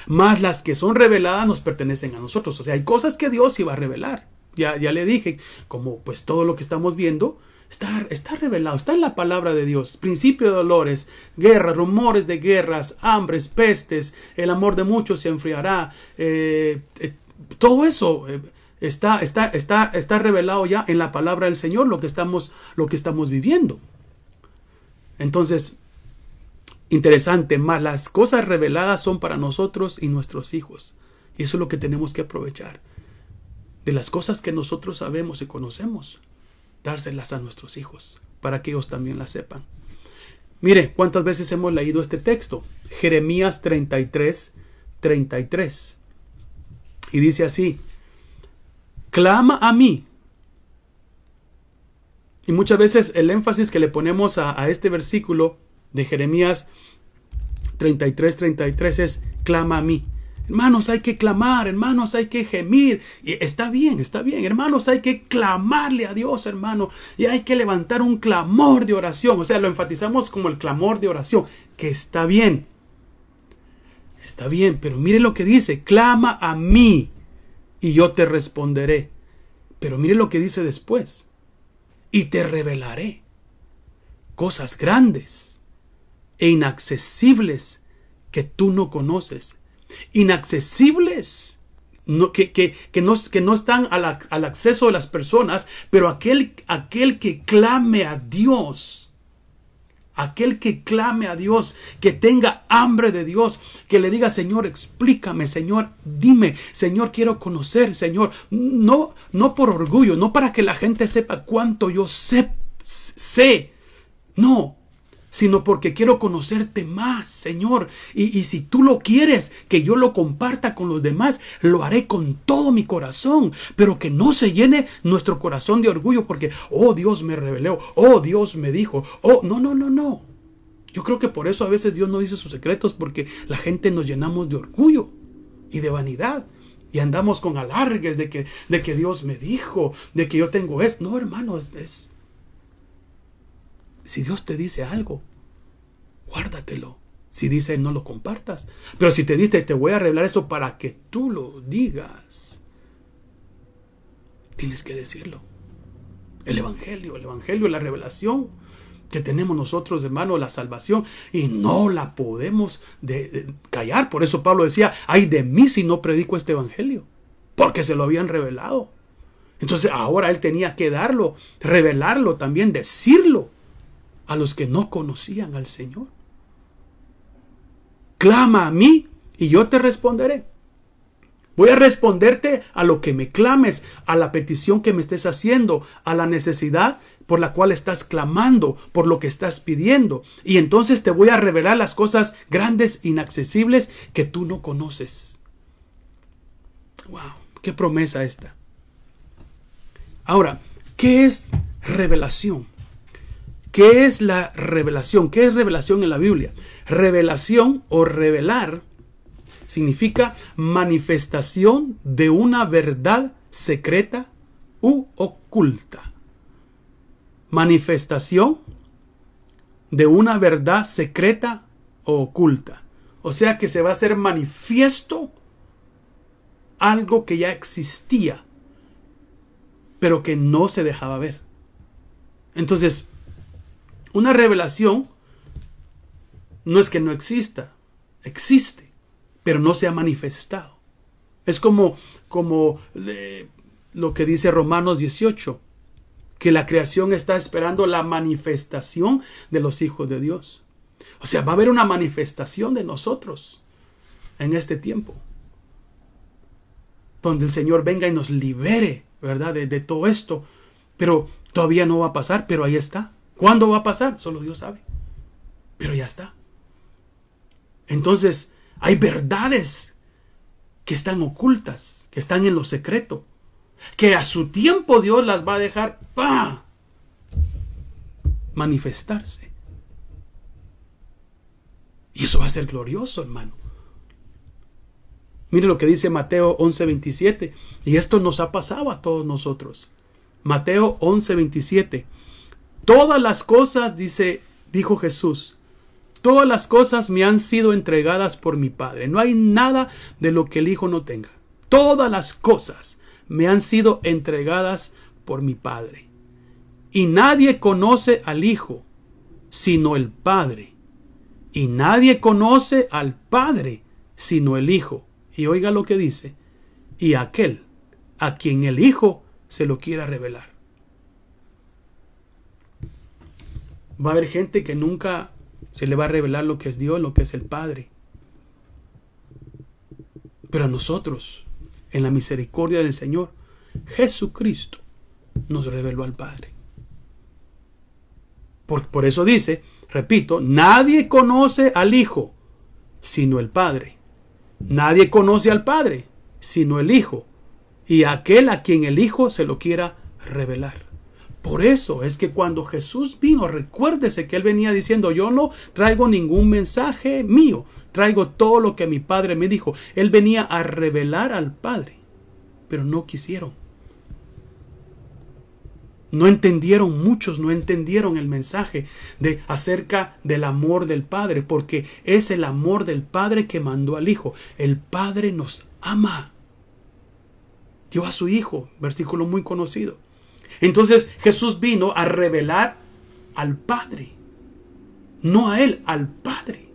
[SPEAKER 1] Más las que son reveladas nos pertenecen a nosotros. O sea, hay cosas que Dios iba a revelar. Ya, ya le dije, como pues todo lo que estamos viendo, Está, revelado, está en la palabra de Dios. Principio de dolores, guerras, rumores de guerras, hambres, pestes, el amor de muchos se enfriará. Eh, eh, todo eso eh, está, está, está, está revelado ya en la palabra del Señor, lo que estamos, lo que estamos viviendo. Entonces, interesante, más las cosas reveladas son para nosotros y nuestros hijos. Y eso es lo que tenemos que aprovechar de las cosas que nosotros sabemos y conocemos dárselas a nuestros hijos, para que ellos también las sepan. Mire, ¿cuántas veces hemos leído este texto? Jeremías 33, 33. Y dice así, clama a mí. Y muchas veces el énfasis que le ponemos a, este versículo de Jeremías 33, 33 es, clama a mí. Hermanos, hay que clamar, hermanos, hay que gemir. Y está bien, está bien. Hermanos, hay que clamarle a Dios, hermano. Y hay que levantar un clamor de oración. O sea, lo enfatizamos como el clamor de oración, que está bien. Está bien, pero mire lo que dice, clama a mí y yo te responderé. Pero mire lo que dice después, y te revelaré cosas grandes e inaccesibles que tú no conoces inaccesibles, que, que, que, no, que, no, están al, acceso de las personas, pero aquel, aquel que clame a Dios, aquel que clame a Dios, que tenga hambre de Dios, que le diga, Señor, explícame, Señor, dime, Señor, quiero conocer, Señor, no, no por orgullo, no para que la gente sepa cuánto yo sé, sé, no, sino porque quiero conocerte más, Señor. Y, si tú lo quieres, que yo lo comparta con los demás, lo haré con todo mi corazón, pero que no se llene nuestro corazón de orgullo porque, oh Dios me reveló, oh Dios me dijo, oh, no, no, no, no. Yo creo que por eso a veces Dios no dice sus secretos porque la gente nos llenamos de orgullo y de vanidad. Y andamos con alargues de que, de que Dios me dijo, de que yo tengo esto. No, hermano, es, es si Dios te dice algo, guárdatelo. Si dice no lo compartas. Pero si te dice te voy a revelar esto para que tú lo digas, tienes que decirlo. El Evangelio, el Evangelio, la revelación que tenemos nosotros, mano, la salvación, y no la podemos callar. Por eso Pablo decía, ay de mí si no predico este Evangelio, porque se lo habían revelado. Entonces ahora él tenía que darlo, revelarlo también, decirlo a los que no conocían al Señor. Clama a mí y yo te responderé. Voy a responderte a lo que me clames, a la petición que me estés haciendo, a la necesidad por la cual estás clamando, por lo que estás pidiendo. Y entonces te voy a revelar las cosas grandes, inaccesibles, que tú no conoces. ¡Wow! ¡Qué promesa esta! Ahora, ¿qué es revelación? ¿Qué es la revelación? ¿Qué es revelación en la Biblia? Revelación o revelar significa manifestación de una verdad secreta u oculta. Manifestación de una verdad secreta o oculta. O sea que se va a hacer manifiesto algo que ya existía, pero que no se dejaba ver. Entonces, una revelación no es que no exista, existe, pero no se ha manifestado. Es como, como eh, lo que dice Romanos 18, que la creación está esperando la manifestación de los hijos de Dios. O sea, va a haber una manifestación de nosotros en este tiempo, donde el Señor venga y nos libere, ¿verdad? de todo esto, pero todavía no va a pasar, pero ahí está. ¿Cuándo va a pasar? Solo Dios sabe. Pero ya está. Entonces, hay verdades que están ocultas, que están en lo secreto, que a su tiempo Dios las va a dejar manifestarse. Y eso va a ser glorioso, hermano. Mire lo que dice Mateo 11:27, y esto nos ha pasado a todos nosotros. Mateo 11:27 Todas las cosas, dice, dijo Jesús, todas las cosas me han sido entregadas por mi Padre. No hay nada de lo que el Hijo no tenga. Todas las cosas me han sido entregadas por mi Padre. Y nadie conoce al Hijo sino el Padre. Y nadie conoce al Padre sino el Hijo. Y oiga lo que dice. Y aquel a quien el Hijo se lo quiera revelar. Va a haber gente que nunca se le va a revelar lo que es Dios, lo que es el Padre. Pero a nosotros, en la misericordia del Señor, Jesucristo nos reveló al Padre. Por, por eso dice, repito, nadie conoce al Hijo sino el Padre. Nadie conoce al Padre sino el Hijo y aquel a quien el Hijo se lo quiera revelar. Por eso es que cuando Jesús vino, recuérdese que él venía diciendo, yo no traigo ningún mensaje mío, traigo todo lo que mi Padre me dijo. Él venía a revelar al Padre, pero no quisieron. No entendieron, muchos no entendieron el mensaje de acerca del amor del Padre, porque es el amor del Padre que mandó al Hijo. El Padre nos ama. Dio a su Hijo, versículo muy conocido. Entonces Jesús vino a revelar al Padre, no a Él, al Padre.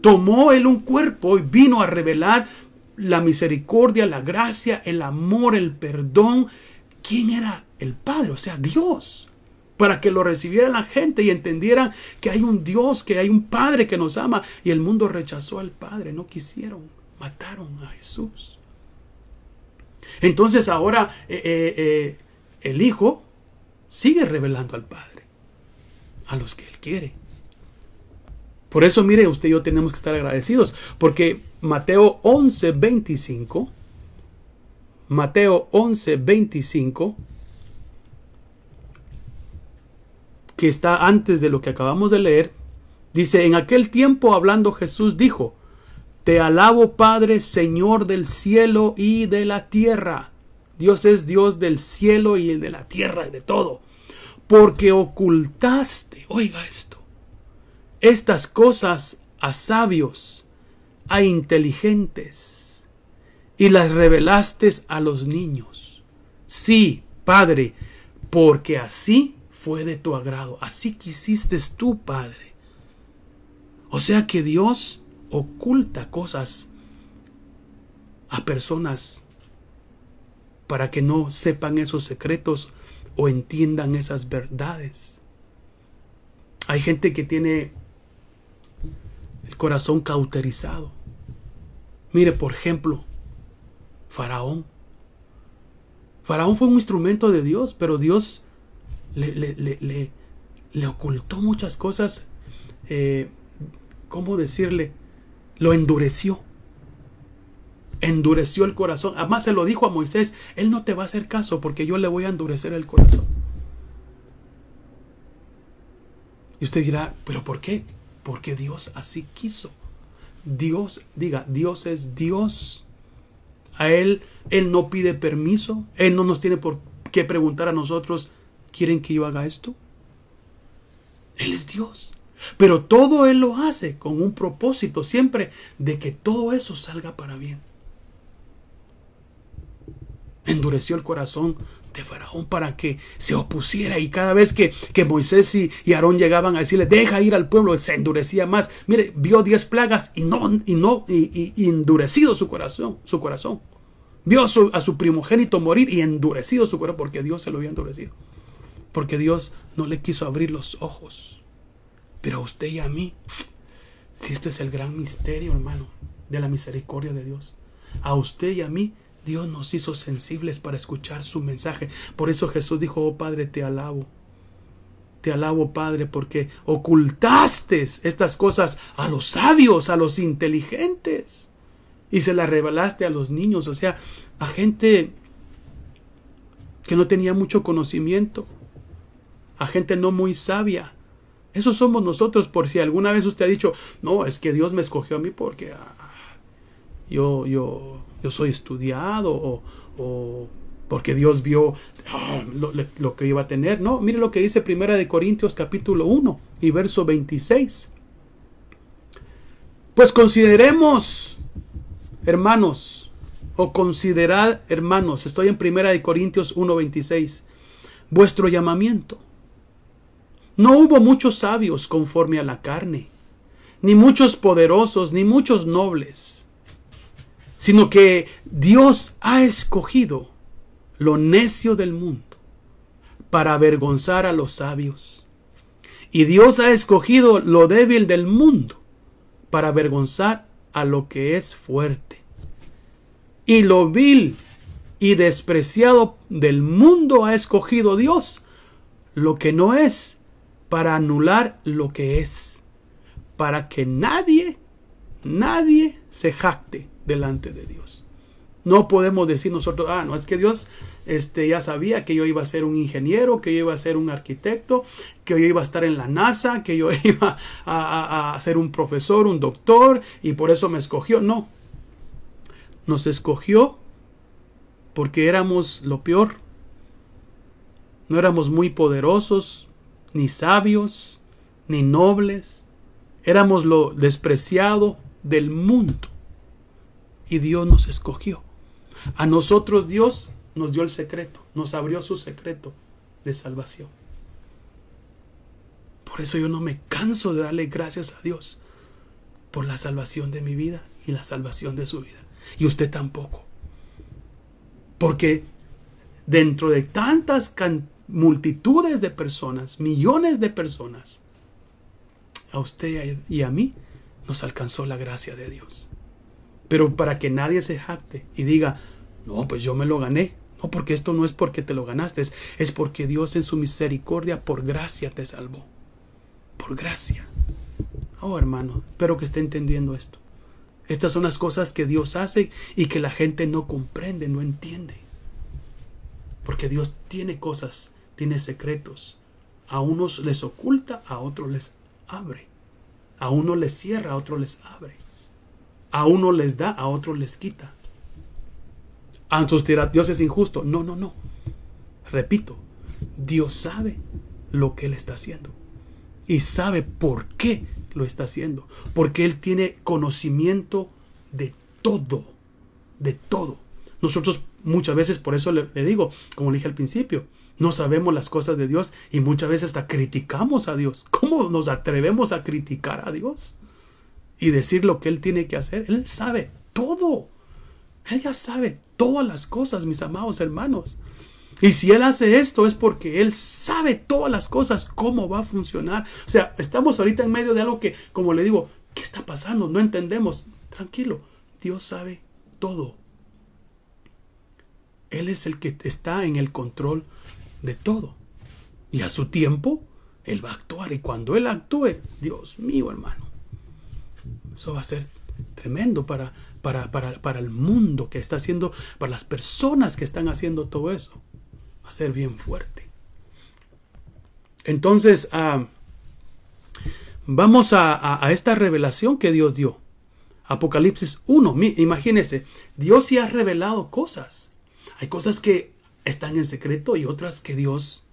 [SPEAKER 1] Tomó Él un cuerpo y vino a revelar la misericordia, la gracia, el amor, el perdón. ¿Quién era el Padre? O sea, Dios. Para que lo recibiera la gente y entendieran que hay un Dios, que hay un Padre que nos ama. Y el mundo rechazó al Padre, no quisieron, mataron a Jesús. Entonces ahora eh, eh, eh, el Hijo sigue revelando al Padre, a los que Él quiere. Por eso, mire, usted y yo tenemos que estar agradecidos, porque Mateo 11, 25, Mateo 11, que está antes de lo que acabamos de leer, dice, en aquel tiempo hablando Jesús dijo, Te alabo Padre, Señor del cielo y de la tierra Dios es Dios del cielo y de la tierra y de todo. Porque ocultaste, oiga esto, estas cosas a sabios, a inteligentes, y las revelaste a los niños. Sí, Padre, porque así fue de tu agrado, así quisiste tú, Padre. O sea que Dios oculta cosas a personas para que no sepan esos secretos o entiendan esas verdades. Hay gente que tiene el corazón cauterizado. Mire, por ejemplo, Faraón. Faraón fue un instrumento de Dios, pero Dios le, le, ocultó muchas cosas. Eh, ¿Cómo decirle? Lo endureció endureció el corazón. Además se lo dijo a Moisés, él no te va a hacer caso porque yo le voy a endurecer el corazón. Y usted dirá, pero ¿por qué? Porque Dios así quiso. Dios, diga, Dios es Dios. A Él, Él no pide permiso. Él no nos tiene por qué preguntar a nosotros, ¿quieren que yo haga esto? Él es Dios. Pero todo Él lo hace con un propósito siempre de que todo eso salga para bien endureció el corazón de Faraón para que se opusiera y cada vez que, Moisés y, Aarón llegaban a decirle deja ir al pueblo se endurecía más mire vio diez plagas y no y no y, endurecido su corazón su corazón vio a su, a su, primogénito morir y endurecido su corazón porque Dios se lo había endurecido porque Dios no le quiso abrir los ojos pero a usted y a mí este es el gran misterio hermano de la misericordia de Dios a usted y a mí Dios nos hizo sensibles para escuchar su mensaje. Por eso Jesús dijo, oh Padre, te alabo. Te alabo, Padre, porque ocultaste estas cosas a los sabios, a los inteligentes. Y se las revelaste a los niños, o sea, a gente que no tenía mucho conocimiento, a gente no muy sabia. Eso somos nosotros, por si alguna vez usted ha dicho, no, es que Dios me escogió a mí porque ah, yo, yo, yo soy estudiado o, porque Dios vio ah, lo, que iba a tener. No, mire lo que dice Primera de Corintios capítulo 1 y verso 26. Pues consideremos, hermanos, o considerad, hermanos, estoy en Primera de Corintios 1, 26, vuestro llamamiento. No hubo muchos sabios conforme a la carne, ni muchos poderosos, ni muchos nobles sino que Dios ha escogido lo necio del mundo para avergonzar a los sabios. Y Dios ha escogido lo débil del mundo para avergonzar a lo que es fuerte. Y lo vil y despreciado del mundo ha escogido Dios lo que no es para anular lo que es, para que nadie, nadie se jacte delante de Dios. No podemos decir nosotros, ah, no, es que Dios este, ya sabía que yo iba a ser un ingeniero, que yo iba a ser un arquitecto, que yo iba a estar en la NASA, que yo iba a, a ser un profesor, un doctor, y por eso me escogió. No, nos escogió porque éramos lo peor. No éramos muy poderosos, ni sabios, ni nobles. Éramos lo despreciado del mundo y Dios nos escogió. A nosotros Dios nos dio el secreto, nos abrió su secreto de salvación. Por eso yo no me canso de darle gracias a Dios por la salvación de mi vida y la salvación de su vida. Y usted tampoco. Porque dentro de tantas multitudes de personas, millones de personas, a usted y a mí nos alcanzó la gracia de Dios. Pero para que nadie se jacte y diga, no, pues yo me lo gané. No, porque esto no es porque te lo ganaste, es, porque Dios en su misericordia por gracia te salvó. Por gracia. Oh, hermano, espero que esté entendiendo esto. Estas son las cosas que Dios hace y que la gente no comprende, no entiende. Porque Dios tiene cosas, tiene secretos. A unos les oculta, a otros les abre. A uno les cierra, a otros les abre. A uno les da, a otro les quita. Entonces Dios es injusto. No, no, no. Repito, Dios sabe lo que Él está haciendo. Y sabe por qué lo está haciendo. Porque Él tiene conocimiento de todo. De todo. Nosotros muchas veces, por eso le, le digo, como le dije al principio, no sabemos las cosas de Dios y muchas veces hasta criticamos a Dios. ¿Cómo nos atrevemos a criticar a Dios? y decir lo que Él tiene que hacer. Él sabe todo. Él ya sabe todas las cosas, mis amados hermanos. Y si Él hace esto es porque Él sabe todas las cosas, cómo va a funcionar. O sea, estamos ahorita en medio de algo que, como le digo, ¿qué está pasando? No entendemos. Tranquilo, Dios sabe todo. Él es el que está en el control de todo. Y a su tiempo, Él va a actuar. Y cuando Él actúe, Dios mío, hermano, eso va a ser tremendo para, para, el mundo que está haciendo, para las personas que están haciendo todo eso. Va a ser bien fuerte. Entonces, ah, vamos a, esta revelación que Dios dio. Apocalipsis 1, imagínense, Dios sí ha revelado cosas. Hay cosas que están en secreto y otras que Dios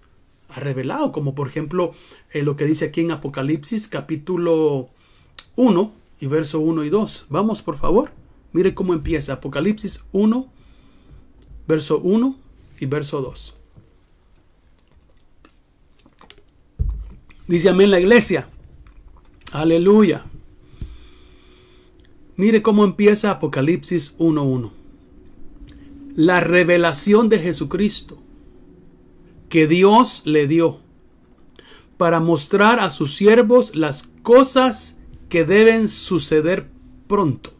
[SPEAKER 1] ha revelado, como por ejemplo eh, lo que dice aquí en Apocalipsis capítulo 1, y verso 1 y 2. Vamos, por favor. Mire cómo empieza Apocalipsis 1, verso 1 y verso 2. Dice amén la iglesia. Aleluya. Mire cómo empieza Apocalipsis 1.1. La revelación de Jesucristo que Dios le dio para mostrar a sus siervos las cosas que deben suceder pronto.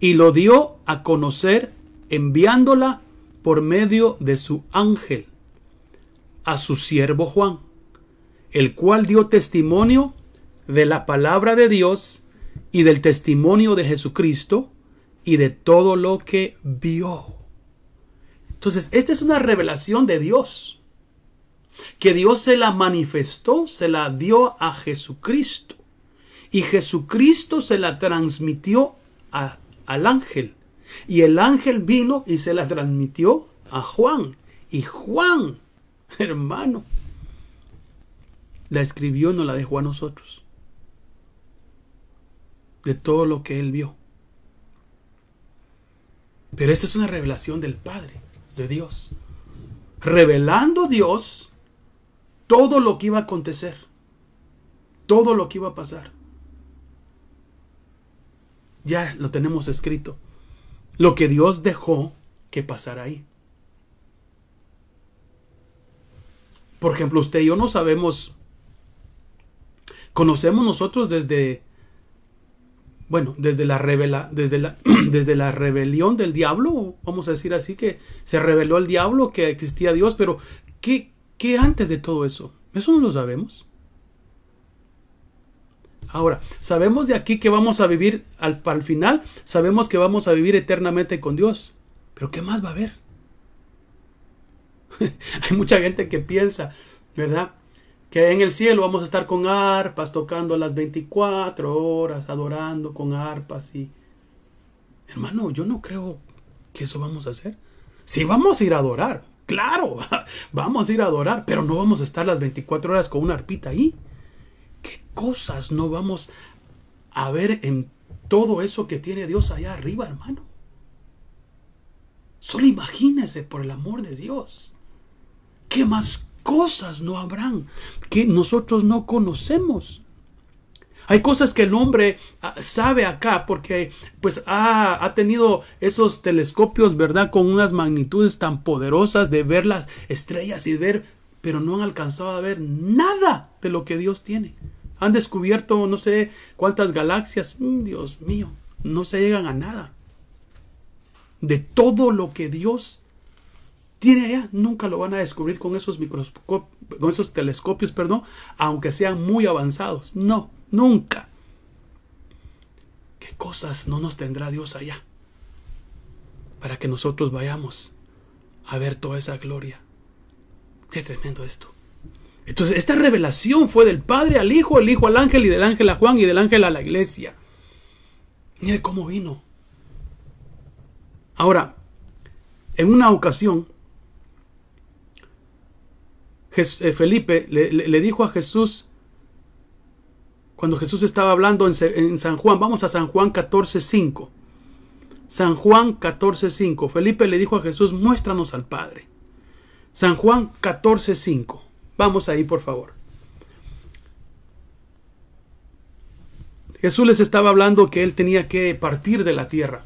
[SPEAKER 1] Y lo dio a conocer enviándola por medio de su ángel a su siervo Juan, el cual dio testimonio de la palabra de Dios y del testimonio de Jesucristo y de todo lo que vio. Entonces, esta es una revelación de Dios, que Dios se la manifestó, se la dio a Jesucristo. Y Jesucristo se la transmitió al ángel. Y el ángel vino y se la transmitió a Juan. Y Juan, hermano, la escribió, y no la dejó a nosotros. De todo lo que él vio. Pero esta es una revelación del Padre, de Dios. Revelando Dios todo lo que iba a acontecer. Todo lo que iba a pasar ya lo tenemos escrito. Lo que Dios dejó que pasara ahí. Por ejemplo, usted y yo no sabemos, conocemos nosotros desde, bueno, desde la, desde la, desde la rebelión del diablo, vamos a decir así, que se reveló el diablo que existía Dios, pero ¿qué, qué antes de todo eso? Eso no lo sabemos. Ahora, sabemos de aquí que vamos a vivir al, final, sabemos que vamos a vivir eternamente con Dios. Pero ¿qué más va a haber? Hay mucha gente que piensa, ¿verdad? Que en el cielo vamos a estar con arpas tocando las 24 horas, adorando con arpas y... Hermano, yo no creo que eso vamos a hacer. Si sí, vamos a ir a adorar, claro, vamos a ir a adorar, pero no vamos a estar las 24 horas con una arpita ahí. ¿Qué cosas no vamos a ver en todo eso que tiene Dios allá arriba, hermano? Solo imagínese, por el amor de Dios. ¿Qué más cosas no habrán que nosotros no conocemos? Hay cosas que el hombre ah, sabe acá porque pues ha, ha, tenido esos telescopios, ¿verdad? Con unas magnitudes tan poderosas de ver las estrellas y ver, pero no han alcanzado a ver nada de lo que Dios tiene. Han descubierto no sé cuántas galaxias. Mm, Dios mío, no se llegan a nada. De todo lo que Dios tiene allá, nunca lo van a descubrir con esos, con esos telescopios, perdón, aunque sean muy avanzados. No, nunca. ¿Qué cosas no nos tendrá Dios allá? Para que nosotros vayamos a ver toda esa gloria. Qué tremendo esto. Entonces, esta revelación fue del Padre al Hijo, el Hijo al Ángel y del Ángel a Juan y del Ángel a la iglesia. Mire cómo vino. Ahora, en una ocasión, eh, Felipe le, dijo a Jesús, cuando Jesús estaba hablando en, San Juan, vamos a San Juan 14.5. San Juan 14.5. Felipe le dijo a Jesús, muéstranos al Padre. San Juan 14.5. Vamos ahí, por favor. Jesús les estaba hablando que él tenía que partir de la tierra,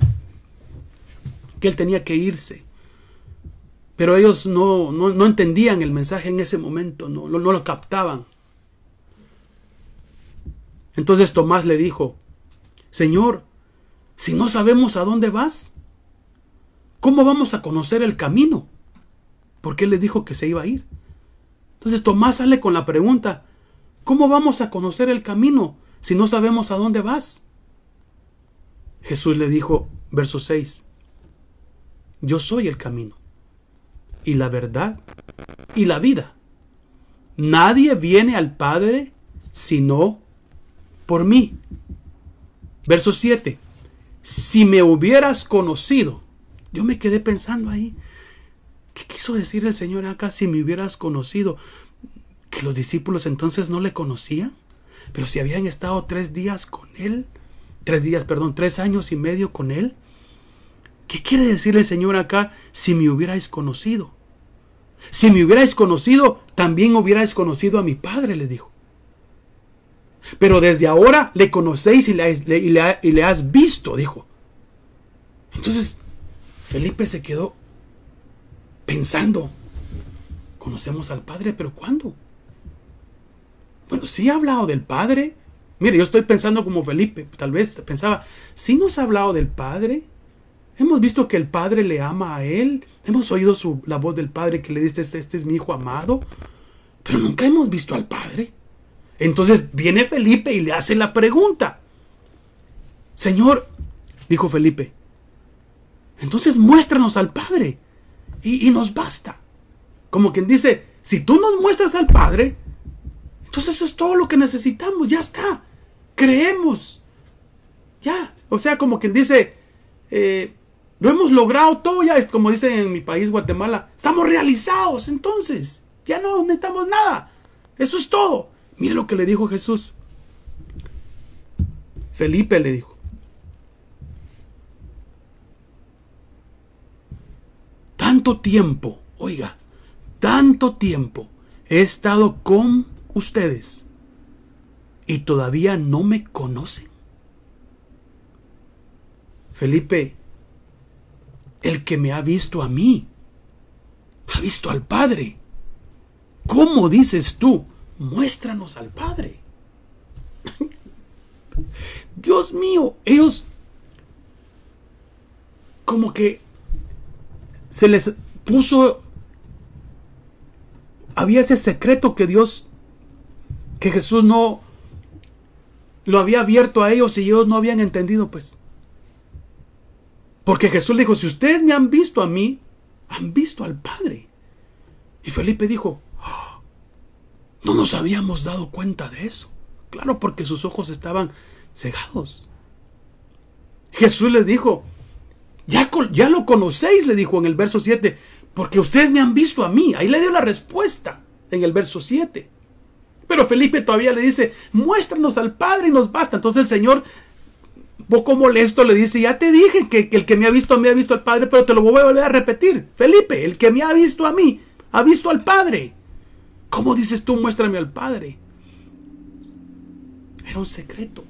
[SPEAKER 1] que él tenía que irse. Pero ellos no, no, entendían el mensaje en ese momento, no, no lo captaban. Entonces Tomás le dijo, Señor, si no sabemos a dónde vas, ¿cómo vamos a conocer el camino? Porque él les dijo que se iba a ir. Entonces Tomás sale con la pregunta, ¿cómo vamos a conocer el camino si no sabemos a dónde vas? Jesús le dijo, verso 6, yo soy el camino y la verdad y la vida. Nadie viene al Padre sino por mí. Verso 7. Si me hubieras conocido, yo me quedé pensando ahí, ¿Qué quiso decir el Señor acá si me hubieras conocido? ¿Que los discípulos entonces no le conocían? Pero si habían estado tres días con Él, tres días, perdón, tres años y medio con Él, ¿qué quiere decir el Señor acá si me hubierais conocido? Si me hubierais conocido, también hubierais conocido a mi Padre, les dijo. Pero desde ahora le conocéis y y le has visto, dijo. Entonces, Felipe se quedó pensando, conocemos al Padre, pero ¿cuándo? Bueno, si ha hablado del Padre. Mire, yo estoy pensando como Felipe, tal vez pensaba, si nos ha hablado del Padre. Hemos visto que el Padre le ama a Él. Hemos oído la voz del Padre que le dice, este, este es mi hijo amado. Pero nunca hemos visto al Padre. Entonces viene Felipe y le hace la pregunta. Señor, dijo Felipe, entonces muéstranos al Padre y, nos basta. Como quien dice, si tú nos muestras al Padre, entonces eso es todo lo que necesitamos, ya está. Creemos. Ya, o sea, como quien dice, eh, lo hemos logrado todo, ya es como dicen en mi país, Guatemala, estamos realizados entonces, ya no necesitamos nada, eso es todo. Mire lo que le dijo Jesús. Felipe le dijo, tanto tiempo, oiga, tanto tiempo he estado con ustedes y todavía no me conocen. Felipe, el que me ha visto a mí, ha visto al Padre. ¿Cómo dices tú? Muéstranos al Padre. Dios mío, ellos como que se les puso, había ese secreto que Dios, que Jesús no lo había abierto a ellos y ellos no habían entendido, pues. Porque Jesús le dijo, si ustedes me han visto a mí, han visto al Padre. Y Felipe dijo, ¡Ah! no nos habíamos dado cuenta de eso. Claro, porque sus ojos estaban cegados. Jesús les dijo, ya, lo conocéis, le dijo en el verso 7, porque ustedes me han visto a mí. Ahí le dio la respuesta en el verso 7. Pero Felipe todavía le dice, muéstranos al Padre y nos basta. Entonces el Señor, poco molesto, le dice, ya te dije que, el que me ha visto a mí ha visto al Padre, pero te lo voy a volver a repetir. Felipe, el que me ha visto a mí ha visto al Padre. ¿Cómo dices tú, muéstrame al Padre? Era un secreto.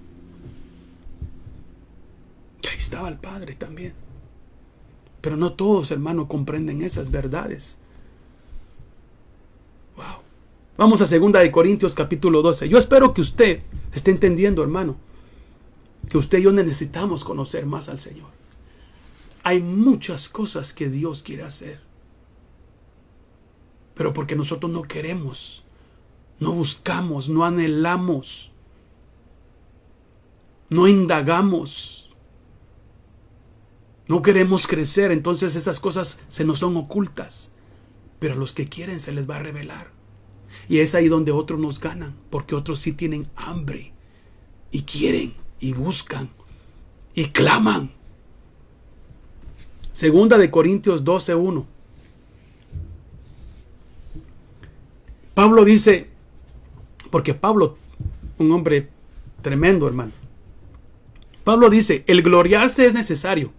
[SPEAKER 1] Y ahí estaba el Padre también. Pero no todos, hermano, comprenden esas verdades. Wow. Vamos a 2 Corintios capítulo 12. Yo espero que usted esté entendiendo, hermano, que usted y yo necesitamos conocer más al Señor. Hay muchas cosas que Dios quiere hacer. Pero porque nosotros no queremos, no buscamos, no anhelamos, no indagamos no queremos crecer, entonces esas cosas se nos son ocultas. Pero a los que quieren se les va a revelar. Y es ahí donde otros nos ganan, porque otros sí tienen hambre y quieren y buscan y claman. Segunda de Corintios 12:1. Pablo dice, porque Pablo, un hombre tremendo, hermano. Pablo dice, el gloriarse es necesario,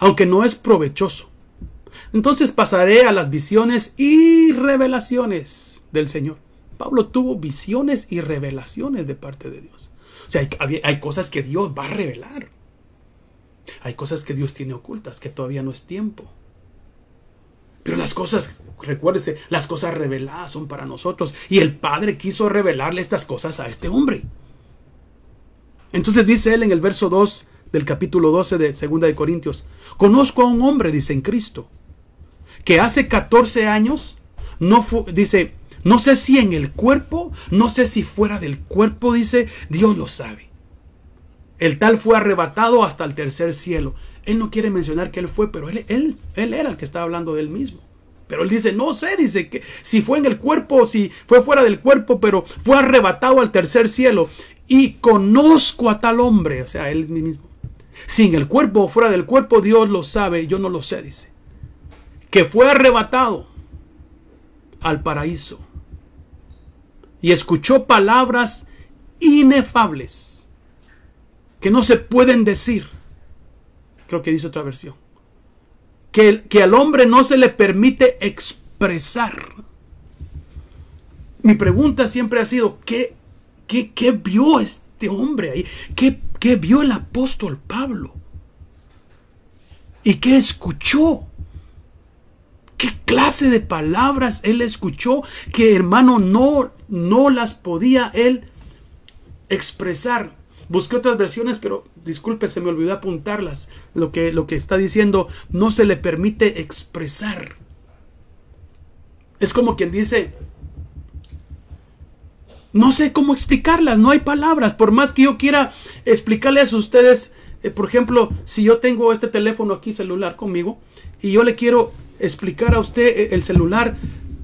[SPEAKER 1] aunque no es provechoso. Entonces pasaré a las visiones y revelaciones del Señor. Pablo tuvo visiones y revelaciones de parte de Dios. O sea, hay, cosas que Dios va a revelar. Hay cosas que Dios tiene ocultas, que todavía no es tiempo. Pero las cosas, recuérdese, las cosas reveladas son para nosotros. Y el Padre quiso revelarle estas cosas a este hombre. Entonces dice él en el verso 2, del capítulo 12 de 2 de Corintios. Conozco a un hombre, dice en Cristo, que hace 14 años, no dice, no sé si en el cuerpo, no sé si fuera del cuerpo, dice, Dios lo sabe. El tal fue arrebatado hasta el tercer cielo. Él no quiere mencionar que él fue, pero él, él, él era el que estaba hablando de él mismo. Pero él dice, no sé, dice que si fue en el cuerpo o si fue fuera del cuerpo, pero fue arrebatado al tercer cielo. Y conozco a tal hombre, o sea, él mismo sin el cuerpo o fuera del cuerpo, Dios lo sabe, yo no lo sé, dice. Que fue arrebatado al paraíso y escuchó palabras inefables que no se pueden decir. Creo que dice otra versión. Que, que al hombre no se le permite expresar. Mi pregunta siempre ha sido, ¿qué, qué, qué vio este hombre ahí? ¿Qué Qué vio el apóstol Pablo y que escuchó. ¿Qué clase de palabras él escuchó que hermano no, no las podía él expresar? Busqué otras versiones, pero disculpe, se me olvidó apuntarlas. Lo que, lo que está diciendo no se le permite expresar. Es como quien dice, no sé cómo explicarlas, no hay palabras. Por más que yo quiera explicarles a ustedes, eh, por ejemplo, si yo tengo este teléfono aquí celular conmigo y yo le quiero explicar a usted eh, el celular,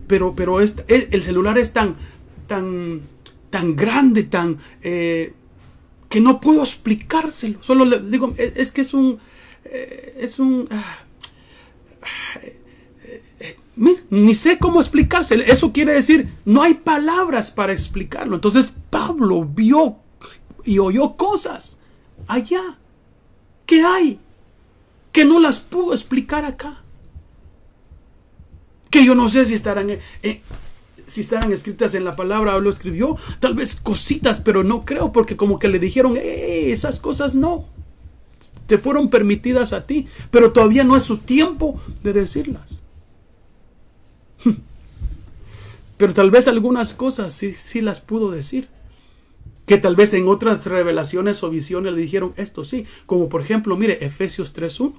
[SPEAKER 1] pero, pero eh, el celular es tan, tan, tan grande, tan... que no puedo explicárselo. Solo le digo, es, que es un... es un... Ah, ni sé cómo explicarse. Eso quiere decir, no hay palabras para explicarlo. Entonces Pablo vio y oyó cosas allá que hay que no las pudo explicar acá. Que yo no sé si estarán, eh, eh, si estarán escritas en la palabra o lo escribió. Tal vez cositas, pero no creo porque como que le dijeron, eh, esas cosas no. Te fueron permitidas a ti, pero todavía no es su tiempo de decirlas. Pero tal vez algunas cosas sí, las pudo decir. Que tal vez en otras revelaciones o visiones le dijeron esto sí. Como por ejemplo, mire, Efesios 3.1.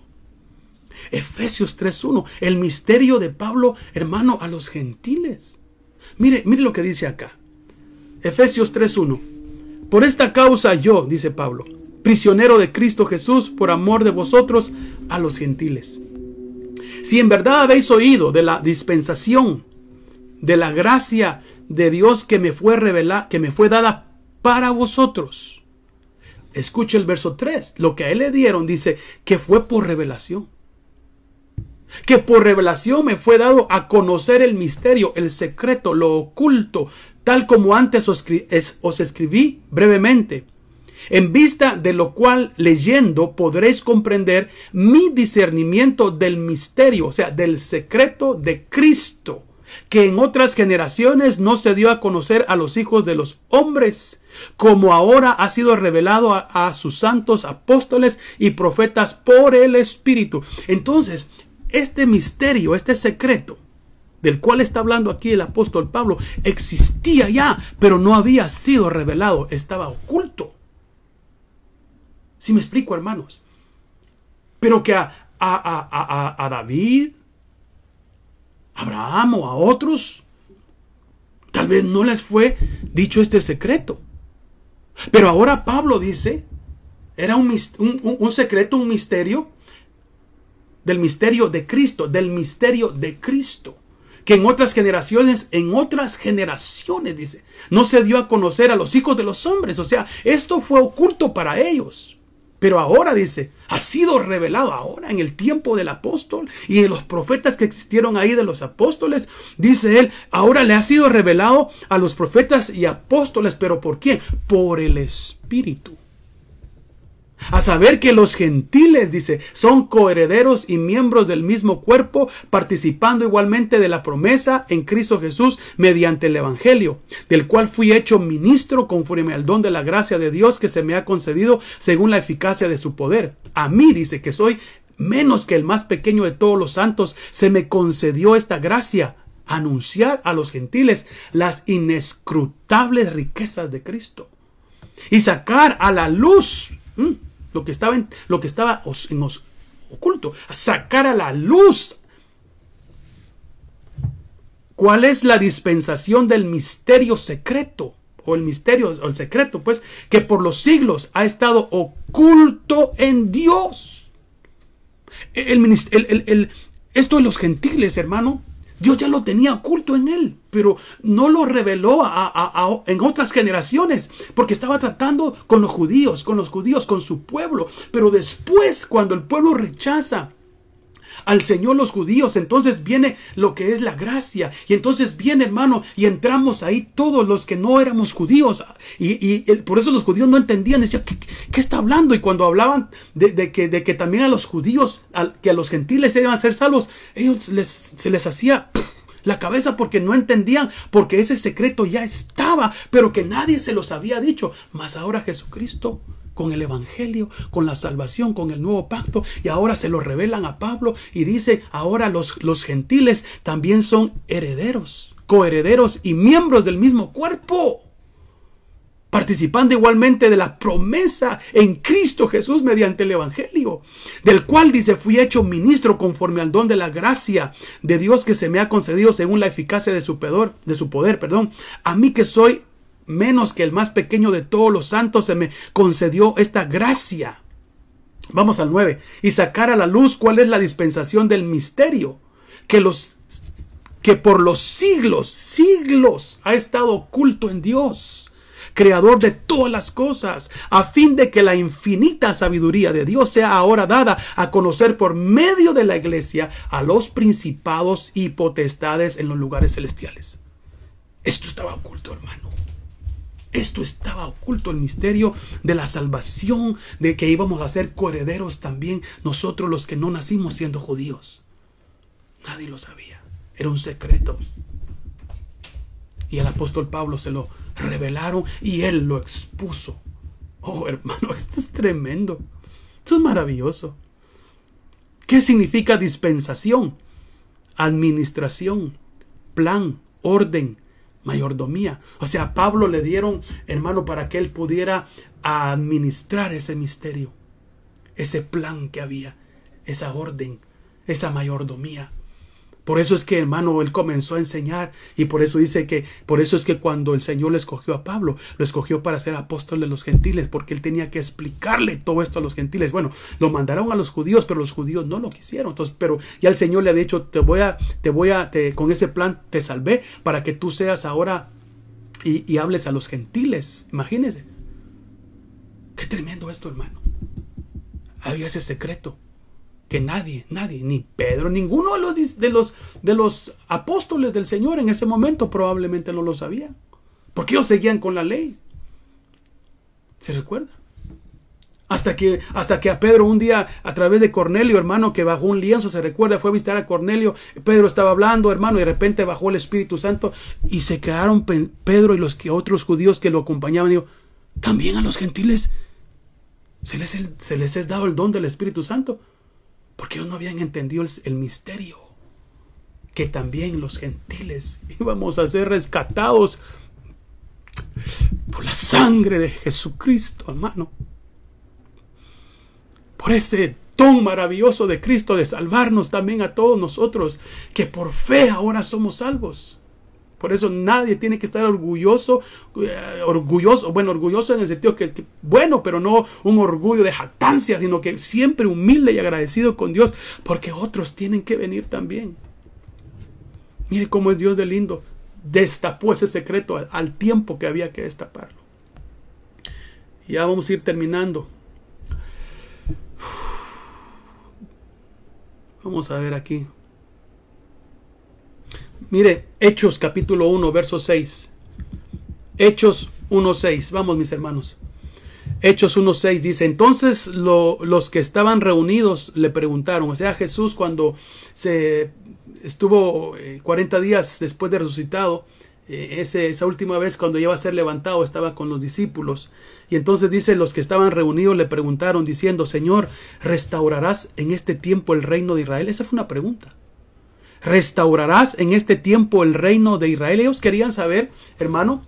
[SPEAKER 1] Efesios 3.1. El misterio de Pablo, hermano, a los gentiles. Mire, mire lo que dice acá. Efesios 3.1. Por esta causa yo, dice Pablo, prisionero de Cristo Jesús, por amor de vosotros, a los gentiles. Si en verdad habéis oído de la dispensación de la gracia de Dios que me fue revelada, que me fue dada para vosotros. escucha el verso 3. Lo que a él le dieron dice que fue por revelación. Que por revelación me fue dado a conocer el misterio, el secreto, lo oculto, tal como antes os, os escribí brevemente. En vista de lo cual, leyendo, podréis comprender mi discernimiento del misterio, o sea, del secreto de Cristo que en otras generaciones no se dio a conocer a los hijos de los hombres, como ahora ha sido revelado a, sus santos apóstoles y profetas por el Espíritu. Entonces, este misterio, este secreto, del cual está hablando aquí el apóstol Pablo, existía ya, pero no había sido revelado, estaba oculto. Si me explico, hermanos. Pero que a, a, a, a, David, Abraham o a otros, tal vez no les fue dicho este secreto. Pero ahora Pablo dice, era un, un secreto, un misterio, del misterio de Cristo, del misterio de Cristo que en otras generaciones, en otras generaciones, dice, no se dio a conocer a los hijos de los hombres. O sea, esto fue oculto para ellos. Pero ahora dice, ha sido revelado ahora en el tiempo del apóstol y de los profetas que existieron ahí de los apóstoles. Dice él, ahora le ha sido revelado a los profetas y apóstoles, pero ¿por quién? Por el Espíritu. A saber que los gentiles, dice, son coherederos y miembros del mismo cuerpo, participando igualmente de la promesa en Cristo Jesús mediante el Evangelio, del cual fui hecho ministro conforme al don de la gracia de Dios que se me ha concedido según la eficacia de su poder. A mí, dice, que soy menos que el más pequeño de todos los santos, se me concedió esta gracia, anunciar a los gentiles las inescrutables riquezas de Cristo y sacar a la luz lo que estaba, en, lo que estaba oculto, a sacar a la luz. ¿Cuál es la dispensación del misterio secreto? O el misterio, o el secreto, pues, que por los siglos ha estado oculto en Dios. E, el, esto de los gentiles, hermano, Dios ya lo tenía oculto en él pero no lo reveló a, en otras generaciones, porque estaba tratando con los judíos, con los judíos, con su pueblo. Pero después, cuando el pueblo rechaza al Señor los judíos. Entonces viene lo que es la gracia. Y entonces viene, hermano, y entramos ahí todos los que no éramos judíos. Y, por eso los judíos no entendían. Decían, ¿qué, está hablando? Y cuando hablaban de, que, también a los judíos, que a los gentiles iban a ser salvos, ellos se les hacía la cabeza porque no entendían, porque ese secreto ya estaba, pero que nadie se los había dicho. Mas ahora Jesucristo con el Evangelio, con la salvación, con el nuevo pacto, y ahora se lo revelan a Pablo y dice, ahora los, los gentiles también son herederos, coherederos y miembros del mismo cuerpo participando igualmente de la promesa en Cristo Jesús mediante el Evangelio, del cual dice, fui hecho ministro conforme al don de la gracia de Dios que se me ha concedido según la eficacia de su poder, de su poder perdón, a mí que soy menos que el más pequeño de todos los santos, se me concedió esta gracia. Vamos al 9. Y sacar a la luz cuál es la dispensación del misterio que los que por los siglos, siglos ha estado oculto en Dios creador de todas las cosas, a fin de que la infinita sabiduría de Dios sea ahora dada a conocer por medio de la iglesia a los principados y potestades en los lugares celestiales. Esto estaba oculto, hermano. Esto estaba oculto, el misterio de la salvación, de que íbamos a ser coherederos también nosotros los que no nacimos siendo judíos. Nadie lo sabía. Era un secreto. Y el apóstol Pablo se lo revelaron y él lo expuso. Oh, hermano, esto es tremendo. Esto es maravilloso. ¿Qué significa dispensación? Administración, plan, orden, mayordomía. O sea, a Pablo le dieron, hermano, para que él pudiera administrar ese misterio, ese plan que había, esa orden, esa mayordomía. Por eso es que, hermano, él comenzó a enseñar y por eso dice que, por eso es que cuando el Señor le escogió a Pablo, lo escogió para ser apóstol de los gentiles, porque él tenía que explicarle todo esto a los gentiles. Bueno, lo mandaron a los judíos, pero los judíos no lo quisieron. Entonces, pero ya el Señor le había dicho, te voy a, te voy a, con ese plan te salvé para que tú seas ahora y, y hables a los gentiles. Imagínense. Qué tremendo esto, hermano. Había ese secreto que nadie, nadie, ni Pedro, ninguno de los, de los, de los apóstoles del Señor en ese momento probablemente no lo sabía. Porque ellos seguían con la ley. ¿Se recuerda? Hasta que, hasta que a Pedro un día, a través de Cornelio, hermano, que bajó un lienzo, se recuerda, fue a visitar a Cornelio. Pedro estaba hablando, hermano, y de repente bajó el Espíritu Santo. Y se quedaron Pedro y los que, otros judíos que lo acompañaban. Digo, también a los gentiles se les, se les es dado el don del Espíritu Santo porque ellos no habían entendido el, misterio, que también los gentiles íbamos a ser rescatados por la sangre de Jesucristo, hermano. Por ese don maravilloso de Cristo de salvarnos también a todos nosotros, que por fe ahora somos salvos. Por eso nadie tiene que estar orgulloso, eh, orgulloso, bueno, orgulloso en el sentido que, bueno, pero no un orgullo de jactancia, sino que siempre humilde y agradecido con Dios, porque otros tienen que venir también. Mire cómo es Dios de lindo. Destapó ese secreto al, al tiempo que había que destaparlo. Ya vamos a ir terminando. Vamos a ver aquí. Mire, Hechos capítulo 1, verso 6. Hechos 6, Vamos, mis hermanos. Hechos 1.6 dice, entonces los que estaban reunidos le preguntaron, o sea, Jesús cuando se estuvo 40 eh, días después de resucitado, eh, esa última vez cuando iba a ser levantado estaba con los discípulos. Y entonces dice, los que estaban reunidos le preguntaron diciendo, Señor, ¿restaurarás en este tiempo el reino de Israel? Esa fue una pregunta. ¿Restaurarás en este tiempo el reino de Israel? Ellos querían saber, hermano,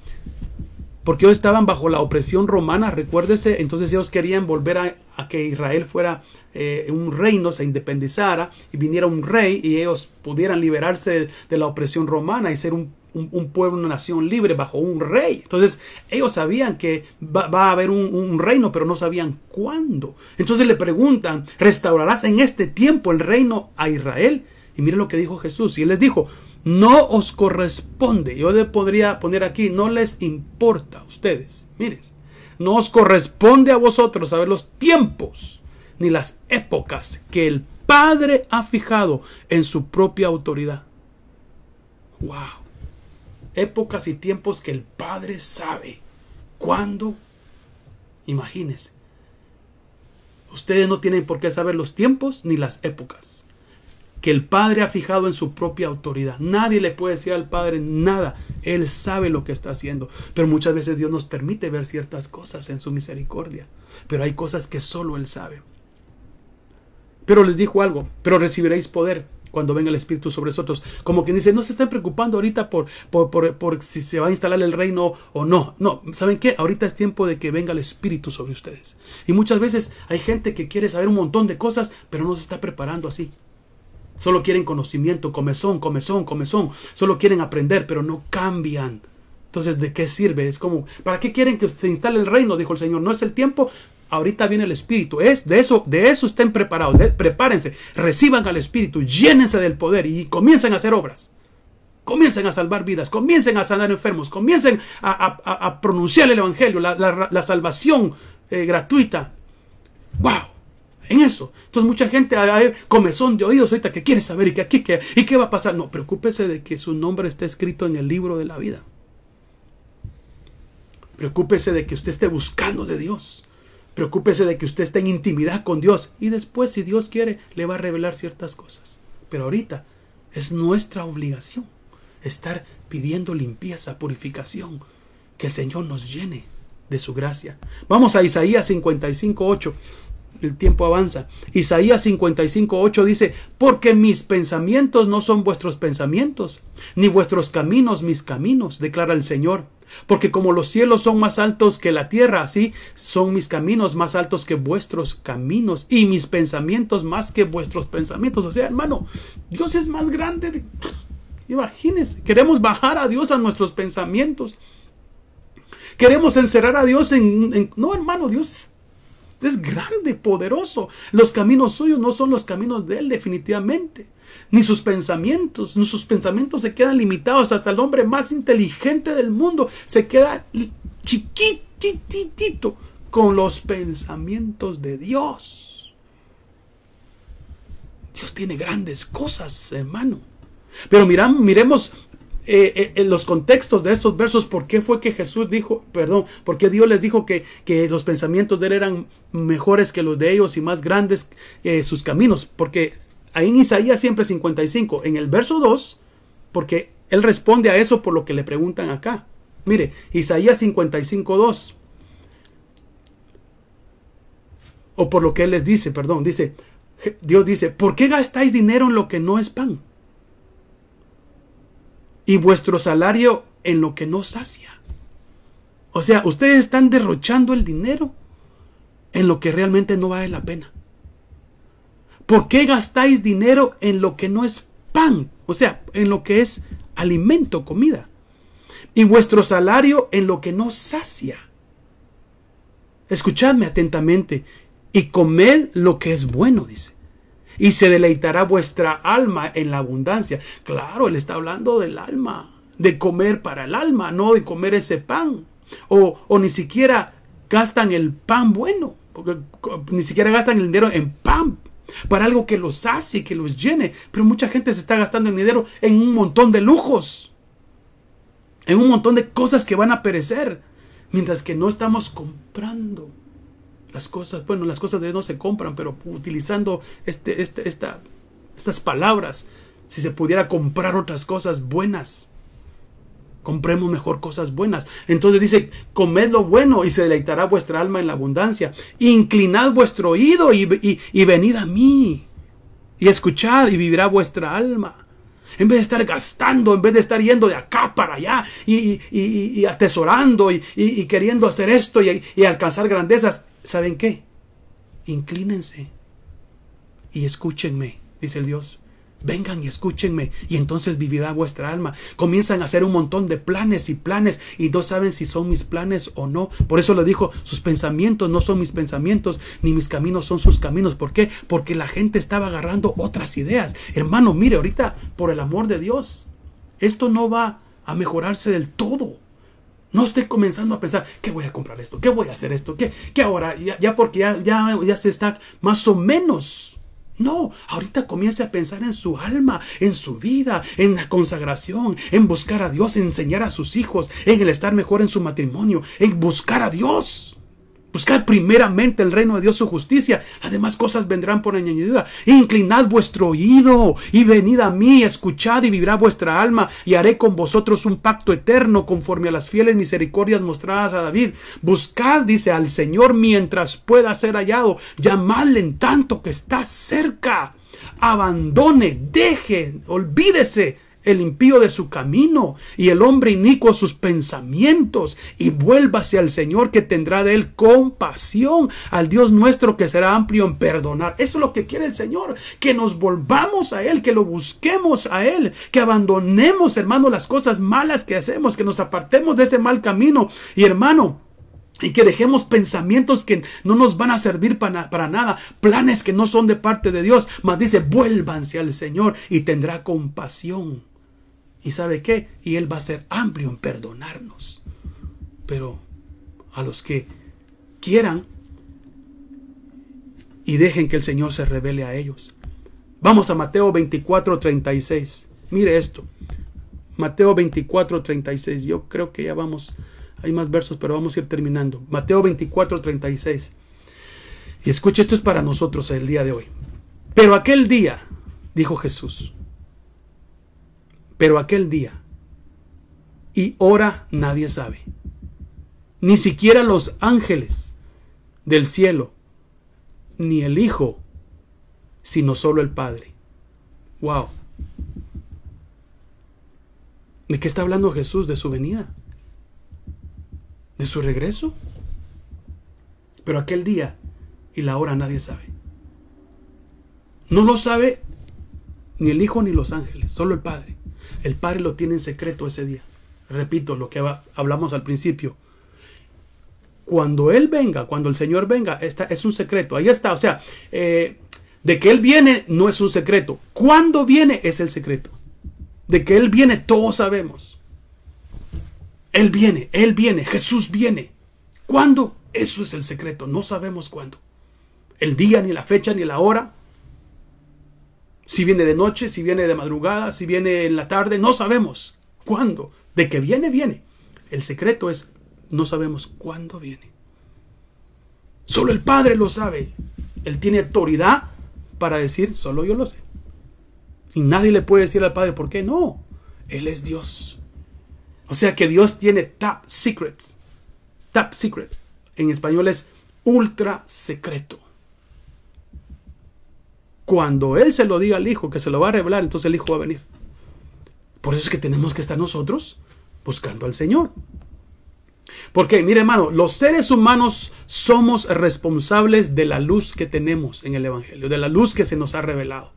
[SPEAKER 1] porque ellos estaban bajo la opresión romana, recuérdese, entonces ellos querían volver a, que Israel fuera eh, un reino, se independizara y viniera un rey y ellos pudieran liberarse de, la opresión romana y ser un, pueblo, una nación libre bajo un rey. Entonces ellos sabían que va, a haber un, un, reino, pero no sabían cuándo. Entonces le preguntan, ¿restaurarás en este tiempo el reino a Israel? Y miren lo que dijo Jesús. Y él les dijo, no os corresponde. Yo le podría poner aquí, no les importa a ustedes. Miren, no os corresponde a vosotros saber los tiempos ni las épocas que el Padre ha fijado en su propia autoridad. ¡Wow! Épocas y tiempos que el Padre sabe. ¿Cuándo? Imagínense. Ustedes no tienen por qué saber los tiempos ni las épocas que el Padre ha fijado en su propia autoridad. Nadie le puede decir al Padre nada. Él sabe lo que está haciendo. Pero muchas veces Dios nos permite ver ciertas cosas en su misericordia. Pero hay cosas que solo Él sabe. Pero les dijo algo, pero recibiréis poder cuando venga el Espíritu sobre nosotros. Como quien dice, no se están preocupando ahorita por, por, por, por si se va a instalar el reino o no. No, ¿saben qué? Ahorita es tiempo de que venga el Espíritu sobre ustedes. Y muchas veces hay gente que quiere saber un montón de cosas, pero no se está preparando así. Solo quieren conocimiento, comezón, comezón, comezón. Solo quieren aprender, pero no cambian. Entonces, ¿de qué sirve? Es como, ¿para qué quieren que se instale el reino? Dijo el Señor, no es el tiempo. Ahorita viene el Espíritu. Es, de, eso, de eso estén preparados. prepárense. Reciban al Espíritu. Llénense del poder y comiencen a hacer obras. Comiencen a salvar vidas. Comiencen a sanar enfermos. Comiencen a, pronunciar el Evangelio, la, salvación eh, gratuita. ¡Wow! en eso. Entonces mucha gente hay comezón de oídos ahorita que quiere saber y que aquí que y qué va a pasar. No, preocúpese de que su nombre esté escrito en el libro de la vida. Preocúpese de que usted esté buscando de Dios. Preocúpese de que usted esté en intimidad con Dios. Y después, si Dios quiere, le va a revelar ciertas cosas. Pero ahorita es nuestra obligación estar pidiendo limpieza, purificación, que el Señor nos llene de su gracia. Vamos a Isaías 55, 8 el tiempo avanza. Isaías 55.8 dice, porque mis pensamientos no son vuestros pensamientos, ni vuestros caminos mis caminos, declara el Señor. Porque como los cielos son más altos que la tierra, así son mis caminos más altos que vuestros caminos y mis pensamientos más que vuestros pensamientos. O sea, hermano, Dios es más grande. Imagínense, queremos bajar a Dios a nuestros pensamientos. Queremos encerrar a Dios en... No, hermano, Dios es grande, poderoso. Los caminos suyos no son los caminos de Él definitivamente. Ni sus pensamientos, sus pensamientos se quedan limitados. Hasta el hombre más inteligente del mundo se queda chiquititito con los pensamientos de Dios. Dios tiene grandes cosas, hermano. Pero miremos eh, eh, en los contextos de estos versos, por qué fue que Jesús dijo, perdón, por qué Dios les dijo que, los pensamientos de él eran mejores que los de ellos y más grandes sus caminos. Porque ahí en Isaías siempre 55, en el verso 2, porque él responde a eso por lo que le preguntan acá. Mire, Isaías 55, 2. O por lo que él les dice, perdón, dice, Dios dice, ¿por qué gastáis dinero en lo que no es pan? y vuestro salario en lo que no sacia. O sea, ustedes están derrochando el dinero en lo que realmente no vale la pena. ¿Por qué gastáis dinero en lo que no es pan? O sea, en lo que es alimento, comida. Y vuestro salario en lo que no sacia. Escuchadme atentamente y comed lo que es bueno, dice y se deleitará vuestra alma en la abundancia. Claro, él está hablando del alma, de comer para el alma, no de comer ese pan. O, o ni siquiera gastan el pan bueno, ni siquiera gastan el dinero en pan para algo que los hace, que los llene. Pero mucha gente se está gastando el dinero en un montón de lujos, en un montón de cosas que van a perecer, mientras que no estamos comprando las cosas, bueno, las cosas de no se compran, pero utilizando este, este, esta, estas palabras, si se pudiera comprar otras cosas buenas, compremos mejor cosas buenas. Entonces dice, comed lo bueno y se deleitará vuestra alma en la abundancia. Inclinad vuestro oído y, venid a mí. Y escuchad y vivirá vuestra alma. En vez de estar gastando, en vez de estar yendo de acá para allá y, y, y atesorando y, queriendo hacer esto y, alcanzar grandezas, ¿saben qué? Inclínense y escúchenme, dice el Dios. Vengan y escúchenme y entonces vivirá vuestra alma. Comienzan a hacer un montón de planes y planes y no saben si son mis planes o no. Por eso le dijo, sus pensamientos no son mis pensamientos, ni mis caminos son sus caminos. ¿Por qué? Porque la gente estaba agarrando otras ideas. Hermano, mire, ahorita, por el amor de Dios, esto no va a mejorarse del todo. No esté comenzando a pensar, ¿qué voy a comprar esto? ¿Qué voy a hacer esto? ¿Qué, ahora? Ya, porque ya, ya, ya se está más o menos. No, ahorita comience a pensar en su alma, en su vida, en la consagración, en buscar a Dios, en enseñar a sus hijos, en el estar mejor en su matrimonio, en buscar a Dios. Buscad primeramente el reino de Dios, su justicia. además cosas vendrán por añadidura. Inclinad vuestro oído y venid a mí, escuchad y vivirá vuestra alma. Y haré con vosotros un pacto eterno conforme a las fieles misericordias mostradas a David. Buscad, dice, al Señor mientras pueda ser hallado. Llamadle en tanto que está cerca. Abandone, deje, olvídese el impío de su camino y el hombre inicuo sus pensamientos y vuélvase al Señor que tendrá de él compasión, al Dios nuestro que será amplio en perdonar. Eso es lo que quiere el Señor, que nos volvamos a Él, que lo busquemos a Él, que abandonemos, hermano, las cosas malas que hacemos, que nos apartemos de ese mal camino. Y hermano, y que dejemos pensamientos que no nos van a servir para, para, nada, planes que no son de parte de Dios, mas dice, vuélvanse al Señor y tendrá compasión. ¿Y sabe qué? Y Él va a ser amplio en perdonarnos. Pero a los que quieran y dejen que el Señor se revele a ellos. Vamos a Mateo 24.36. Mire esto. Mateo 24.36. Yo creo que ya vamos. Hay más versos, pero vamos a ir terminando. Mateo 24.36. Y escucha, esto es para nosotros el día de hoy. Pero aquel día, dijo Jesús, pero aquel día y hora nadie sabe. Ni siquiera los ángeles del cielo, ni el Hijo, sino solo el Padre. ¡Wow! ¿De qué está hablando Jesús? ¿De su venida? ¿De su regreso? Pero aquel día y la hora nadie sabe. No lo sabe ni el Hijo ni los ángeles, solo el Padre. El Padre lo tiene en secreto ese día. Repito lo que hablamos al principio. Cuando Él venga, cuando el Señor venga, esta es un secreto. Ahí está. O sea, eh, de que Él viene no es un secreto. Cuando viene es el secreto. De que Él viene todos sabemos. Él viene, Él viene, Jesús viene. ¿Cuándo? Eso es el secreto. No sabemos cuándo. El día, ni la fecha, ni la hora. Si viene de noche, si viene de madrugada, si viene en la tarde, no sabemos cuándo. De que viene, viene. El secreto es, no sabemos cuándo viene. Solo el Padre lo sabe. Él tiene autoridad para decir, solo yo lo sé. Y nadie le puede decir al Padre, ¿por qué? No, Él es Dios. O sea que Dios tiene top secrets. Top secret. En español es ultra secreto. Cuando Él se lo diga al Hijo, que se lo va a revelar, entonces el Hijo va a venir. Por eso es que tenemos que estar nosotros buscando al Señor. Porque, mire hermano, los seres humanos somos responsables de la luz que tenemos en el Evangelio, de la luz que se nos ha revelado.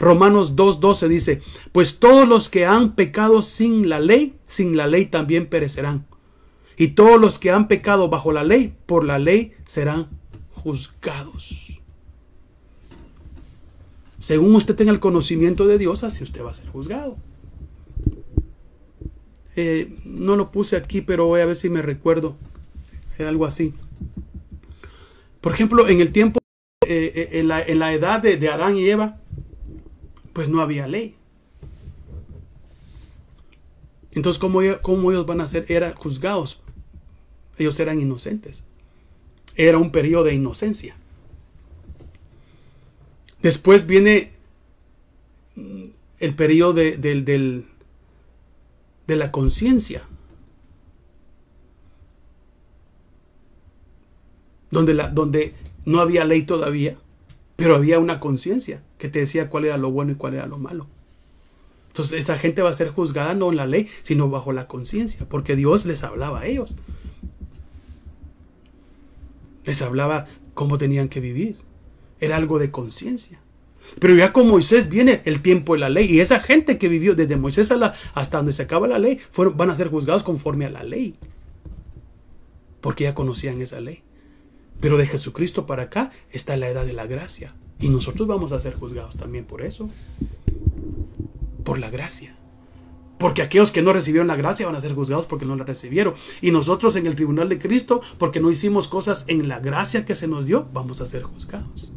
[SPEAKER 1] Romanos 2.12 dice, pues todos los que han pecado sin la ley, sin la ley también perecerán. Y todos los que han pecado bajo la ley, por la ley serán juzgados. Según usted tenga el conocimiento de Dios, así usted va a ser juzgado. Eh, no lo puse aquí, pero voy a ver si me recuerdo. Era algo así. Por ejemplo, en el tiempo, eh, eh, en, la, edad de, Adán y Eva, pues no había ley. Entonces, ¿cómo, ellos van a ser? Era juzgados. Ellos eran inocentes. Era un periodo de inocencia. Después viene el periodo de, la conciencia. Donde, donde no había ley todavía, pero había una conciencia que te decía cuál era lo bueno y cuál era lo malo. Entonces esa gente va a ser juzgada no en la ley, sino bajo la conciencia, porque Dios les hablaba a ellos. Les hablaba cómo tenían que vivir era algo de conciencia. Pero ya con Moisés viene el tiempo de la ley. Y esa gente que vivió desde Moisés hasta donde se acaba la ley van a ser juzgados conforme a la ley. Porque ya conocían esa ley. Pero de Jesucristo para acá está la edad de la gracia. Y nosotros vamos a ser juzgados también por eso. Por la gracia. Porque aquellos que no recibieron la gracia van a ser juzgados porque no la recibieron. Y nosotros en el tribunal de Cristo, porque no hicimos cosas en la gracia que se nos dio, vamos a ser juzgados.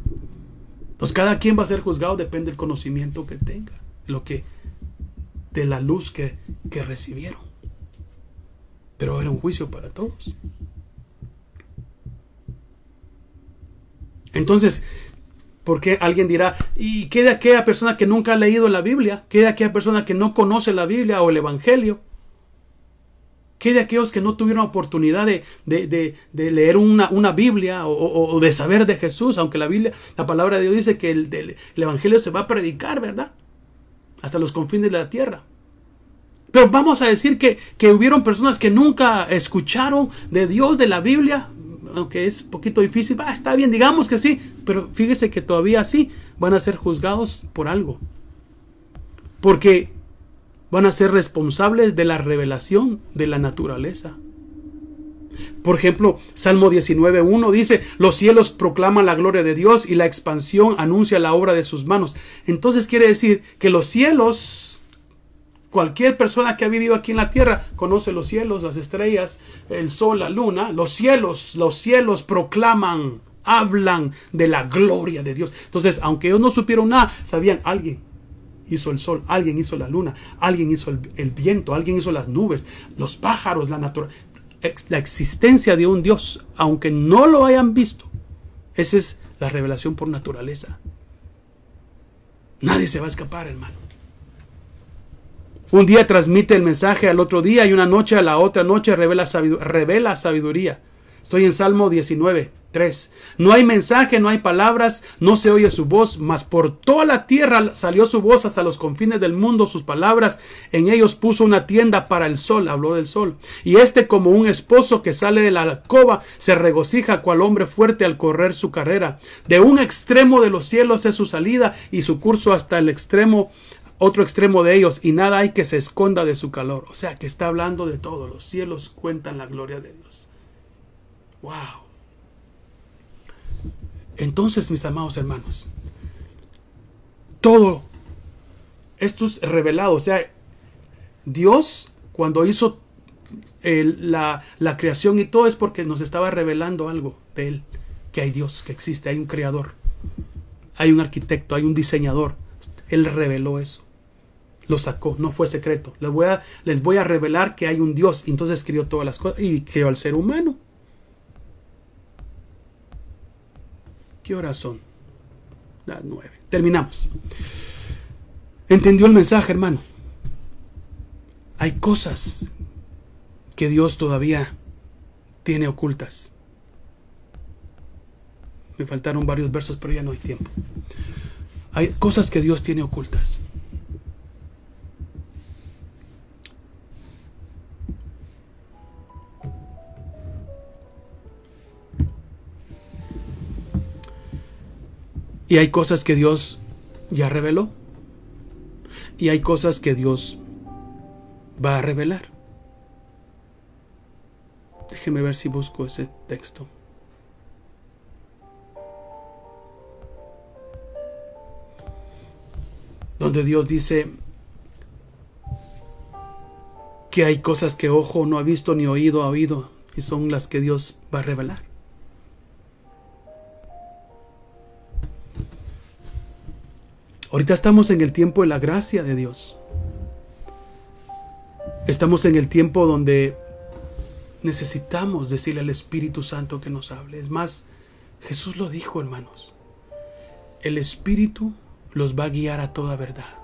[SPEAKER 1] Pues cada quien va a ser juzgado depende del conocimiento que tenga, lo que, de la luz que, que recibieron. Pero era un juicio para todos. Entonces, ¿por qué alguien dirá, ¿y qué de aquella persona que nunca ha leído la Biblia? ¿Qué de aquella persona que no conoce la Biblia o el Evangelio? ¿Qué de aquellos que no tuvieron oportunidad de, leer una, una Biblia o, de saber de Jesús? Aunque la Biblia, la palabra de Dios dice que el, Evangelio se va a predicar, ¿verdad? Hasta los confines de la tierra. Pero vamos a decir que, hubieron personas que nunca escucharon de Dios, de la Biblia, aunque es un poquito difícil, ah, está bien, digamos que sí, pero fíjese que todavía sí van a ser juzgados por algo. Porque van a ser responsables de la revelación de la naturaleza. Por ejemplo, Salmo 19.1 dice, los cielos proclaman la gloria de Dios y la expansión anuncia la obra de sus manos. Entonces quiere decir que los cielos, cualquier persona que ha vivido aquí en la tierra, conoce los cielos, las estrellas, el sol, la luna, los cielos, los cielos proclaman, hablan de la gloria de Dios. Entonces, aunque ellos no supieron nada, sabían alguien hizo el sol, alguien hizo la luna, alguien hizo el, viento, alguien hizo las nubes, los pájaros, la naturaleza. La existencia de un Dios, aunque no lo hayan visto, esa es la revelación por naturaleza. Nadie se va a escapar, hermano. Un día transmite el mensaje al otro día y una noche a la otra noche revela sabiduría. Estoy en Salmo 19, 3. No hay mensaje, no hay palabras, no se oye su voz, mas por toda la tierra salió su voz hasta los confines del mundo, sus palabras. En ellos puso una tienda para el sol, habló del sol. Y este como un esposo que sale de la alcoba, se regocija cual hombre fuerte al correr su carrera. De un extremo de los cielos es su salida y su curso hasta el extremo otro extremo de ellos y nada hay que se esconda de su calor. O sea que está hablando de todo. Los cielos cuentan la gloria de Dios. Wow. Entonces, mis amados hermanos, todo esto es revelado. O sea, Dios cuando hizo la, creación y todo es porque nos estaba revelando algo de Él. Que hay Dios, que existe, hay un creador, hay un arquitecto, hay un diseñador. Él reveló eso. Lo sacó, no fue secreto. Les voy a, les voy a revelar que hay un Dios. y Entonces creó todas las cosas y creó al ser humano. ¿Qué horas son? Las nueve. Terminamos. ¿Entendió el mensaje, hermano? Hay cosas que Dios todavía tiene ocultas. Me faltaron varios versos, pero ya no hay tiempo. Hay cosas que Dios tiene ocultas. Y hay cosas que Dios ya reveló. Y hay cosas que Dios va a revelar. Déjeme ver si busco ese texto. Donde Dios dice que hay cosas que ojo no ha visto ni oído ha oído y son las que Dios va a revelar. Ahorita estamos en el tiempo de la gracia de Dios. Estamos en el tiempo donde necesitamos decirle al Espíritu Santo que nos hable. Es más, Jesús lo dijo, hermanos. El Espíritu los va a guiar a toda verdad.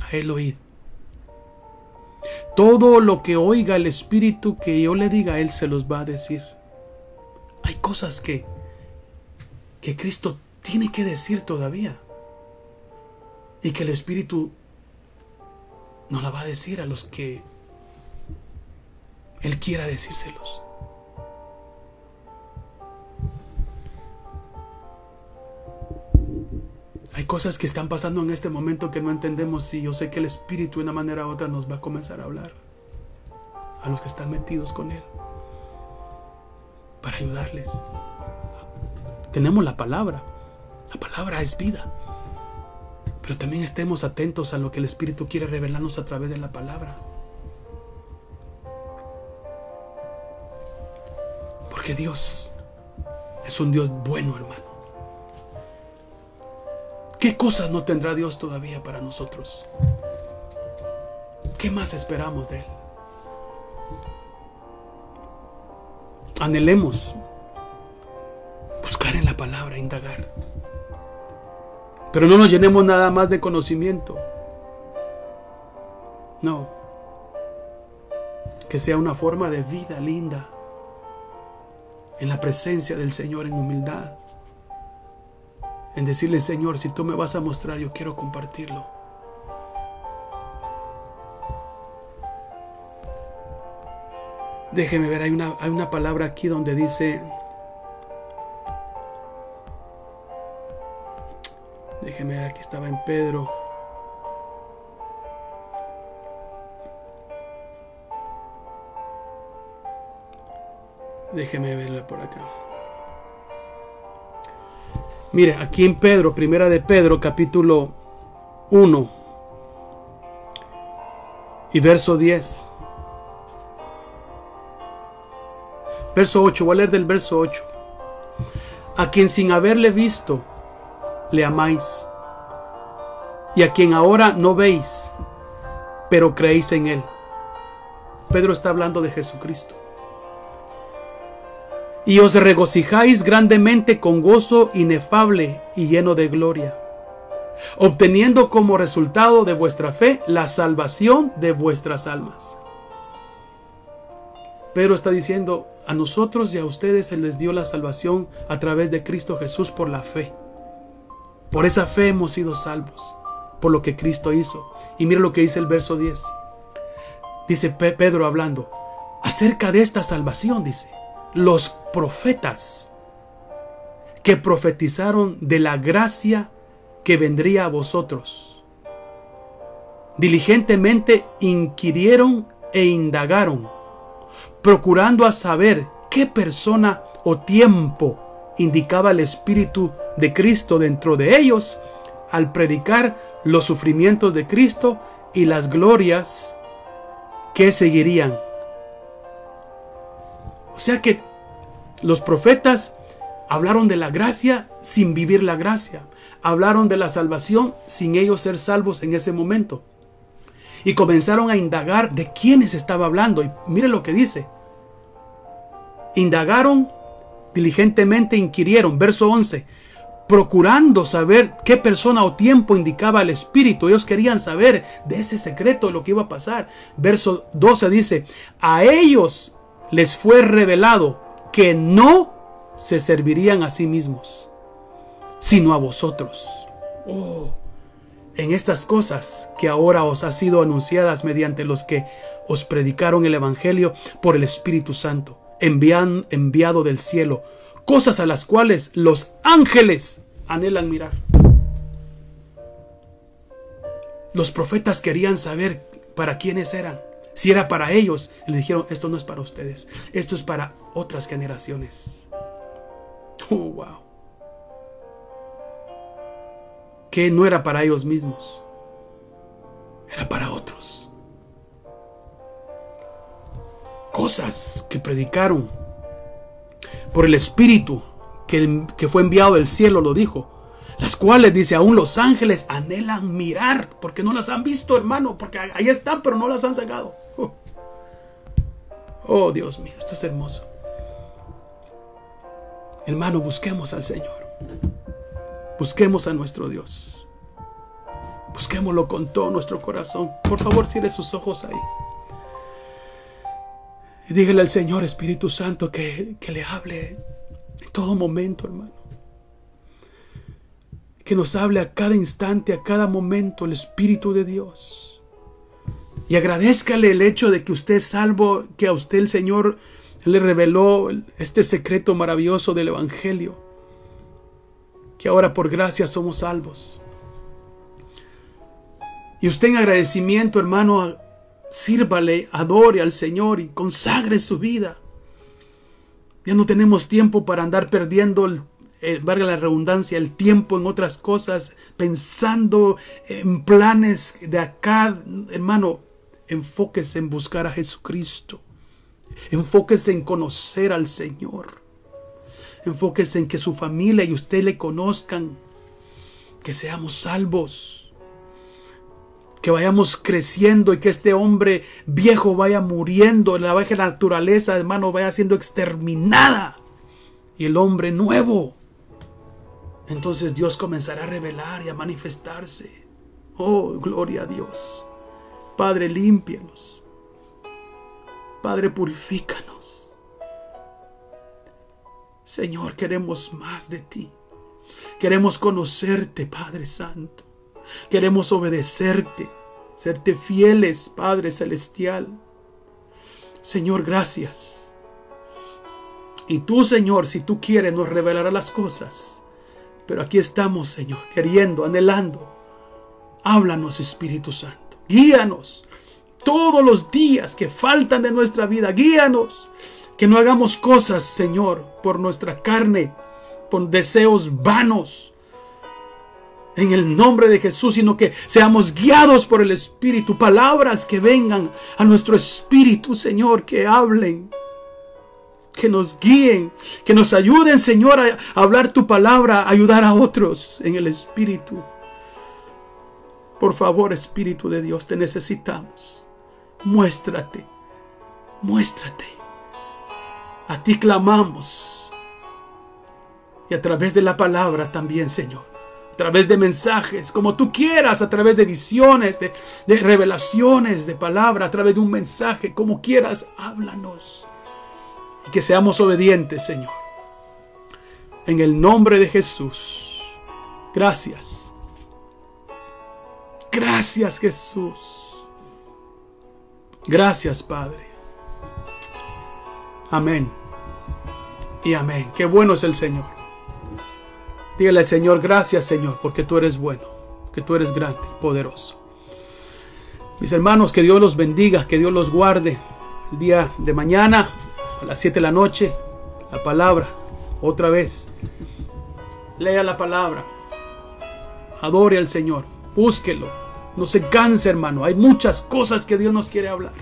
[SPEAKER 1] A Él oíd. Todo lo que oiga el Espíritu que yo le diga Él se los va a decir. Hay cosas que, que Cristo tiene que decir todavía. Y que el Espíritu no la va a decir a los que Él quiera decírselos. Hay cosas que están pasando en este momento que no entendemos y yo sé que el Espíritu de una manera u otra nos va a comenzar a hablar a los que están metidos con Él para ayudarles. Tenemos la palabra. La palabra es vida pero también estemos atentos a lo que el Espíritu quiere revelarnos a través de la palabra. Porque Dios es un Dios bueno, hermano. ¿Qué cosas no tendrá Dios todavía para nosotros? ¿Qué más esperamos de Él? Anhelemos buscar en la palabra, indagar. Pero no nos llenemos nada más de conocimiento. No. Que sea una forma de vida linda. En la presencia del Señor, en humildad. En decirle, Señor, si tú me vas a mostrar, yo quiero compartirlo. Déjeme ver, hay una, una palabra aquí donde dice déjeme, aquí estaba en Pedro. Déjeme verla por acá. Mire, aquí en Pedro, primera de Pedro, capítulo 1 y verso 10. Verso 8, voy a leer del verso 8. A quien sin haberle visto, le amáis y a quien ahora no veis, pero creéis en Él. Pedro está hablando de Jesucristo. Y os regocijáis grandemente con gozo inefable y lleno de gloria, obteniendo como resultado de vuestra fe la salvación de vuestras almas. Pedro está diciendo, a nosotros y a ustedes se les dio la salvación a través de Cristo Jesús por la fe. Por esa fe hemos sido salvos por lo que Cristo hizo. Y mira lo que dice el verso 10. Dice Pedro hablando, acerca de esta salvación, dice, los profetas que profetizaron de la gracia que vendría a vosotros. Diligentemente inquirieron e indagaron, procurando a saber qué persona o tiempo indicaba el Espíritu de Cristo dentro de ellos al predicar los sufrimientos de Cristo y las glorias que seguirían. O sea que los profetas hablaron de la gracia sin vivir la gracia. Hablaron de la salvación sin ellos ser salvos en ese momento. Y comenzaron a indagar de quiénes estaba hablando. Y mire lo que dice. Indagaron, diligentemente inquirieron. Verso 11 procurando saber qué persona o tiempo indicaba el Espíritu. Ellos querían saber de ese secreto lo que iba a pasar. Verso 12 dice, a ellos les fue revelado que no se servirían a sí mismos, sino a vosotros. Oh, en estas cosas que ahora os ha sido anunciadas mediante los que os predicaron el Evangelio por el Espíritu Santo, enviado del cielo, cosas a las cuales los ángeles anhelan mirar. Los profetas querían saber para quiénes eran. Si era para ellos, les dijeron, esto no es para ustedes, esto es para otras generaciones. Oh, wow. Que no era para ellos mismos, era para otros. Cosas que predicaron por el Espíritu que, fue enviado del cielo, lo dijo. Las cuales, dice, aún los ángeles anhelan mirar, porque no las han visto, hermano, porque ahí están, pero no las han sacado. Oh, Dios mío, esto es hermoso. Hermano, busquemos al Señor. Busquemos a nuestro Dios. Busquémoslo con todo nuestro corazón. Por favor, cierre sus ojos ahí. Y dígale al Señor Espíritu Santo que, que le hable en todo momento, hermano. Que nos hable a cada instante, a cada momento el Espíritu de Dios. Y agradezcale el hecho de que usted es salvo, que a usted el Señor le reveló este secreto maravilloso del Evangelio, que ahora por gracia somos salvos. Y usted en agradecimiento, hermano, sírvale, adore al Señor y consagre su vida. Ya no tenemos tiempo para andar perdiendo el eh, valga la redundancia, el tiempo en otras cosas, pensando en planes de acá, hermano, enfóquese en buscar a Jesucristo. Enfóquese en conocer al Señor. Enfóquese en que su familia y usted le conozcan. Que seamos salvos que vayamos creciendo y que este hombre viejo vaya muriendo, la vieja naturaleza, hermano, vaya siendo exterminada y el hombre nuevo. Entonces Dios comenzará a revelar y a manifestarse. Oh, gloria a Dios. Padre, límpianos. Padre, purifícanos. Señor, queremos más de ti. Queremos conocerte, Padre Santo. Queremos obedecerte, serte fieles, Padre Celestial. Señor, gracias. Y tú, Señor, si tú quieres, nos revelarás las cosas. Pero aquí estamos, Señor, queriendo, anhelando. Háblanos, Espíritu Santo. Guíanos todos los días que faltan de nuestra vida. Guíanos. Que no hagamos cosas, Señor, por nuestra carne, por deseos vanos, en el nombre de Jesús, sino que seamos guiados por el Espíritu. Palabras que vengan a nuestro Espíritu, Señor, que hablen. Que nos guíen, que nos ayuden, Señor, a hablar tu palabra, a ayudar a otros en el Espíritu. Por favor, Espíritu de Dios, te necesitamos. Muéstrate, muéstrate. A ti clamamos. Y a través de la palabra también, Señor través de mensajes, como tú quieras, a través de visiones, de, revelaciones, de palabra, a través de un mensaje, como quieras, háblanos. Y que seamos obedientes, Señor. En el nombre de Jesús. Gracias. Gracias, Jesús. Gracias, Padre. Amén. Y amén. Qué bueno es el Señor. Dígale, Señor, gracias, Señor, porque tú eres bueno, que tú eres grande y poderoso. Mis hermanos, que Dios los bendiga, que Dios los guarde. El día de mañana, a las 7 de la noche, la palabra, otra vez. Lea la palabra. Adore al Señor. Búsquelo. No se canse, hermano. Hay muchas cosas que Dios nos quiere hablar.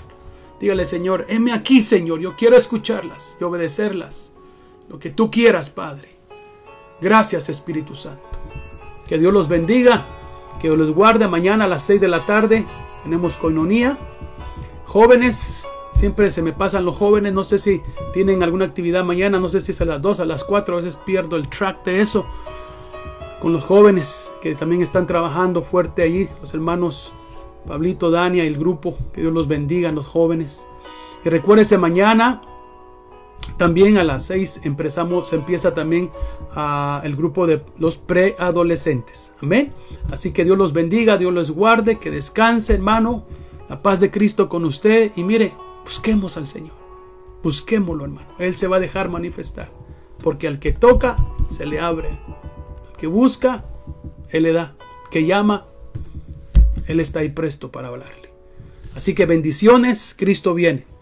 [SPEAKER 1] Dígale, Señor, heme aquí, Señor. Yo quiero escucharlas y obedecerlas. Lo que tú quieras, Padre. Gracias Espíritu Santo. Que Dios los bendiga, que Dios los guarde. Mañana a las 6 de la tarde tenemos coinonía. Jóvenes, siempre se me pasan los jóvenes. No sé si tienen alguna actividad mañana, no sé si es a las 2, a las 4. A veces pierdo el track de eso. Con los jóvenes que también están trabajando fuerte ahí, los hermanos Pablito, Dania y el grupo. Que Dios los bendiga, los jóvenes. Y recuérdense mañana también a las 6 empezamos, se empieza también el grupo de los preadolescentes. Amén. Así que Dios los bendiga, Dios los guarde, que descanse hermano, la paz de Cristo con usted y mire, busquemos al Señor. Busquémoslo hermano, Él se va a dejar manifestar. Porque al que toca, se le abre. Al que busca, Él le da. que llama, Él está ahí presto para hablarle. Así que bendiciones, Cristo viene.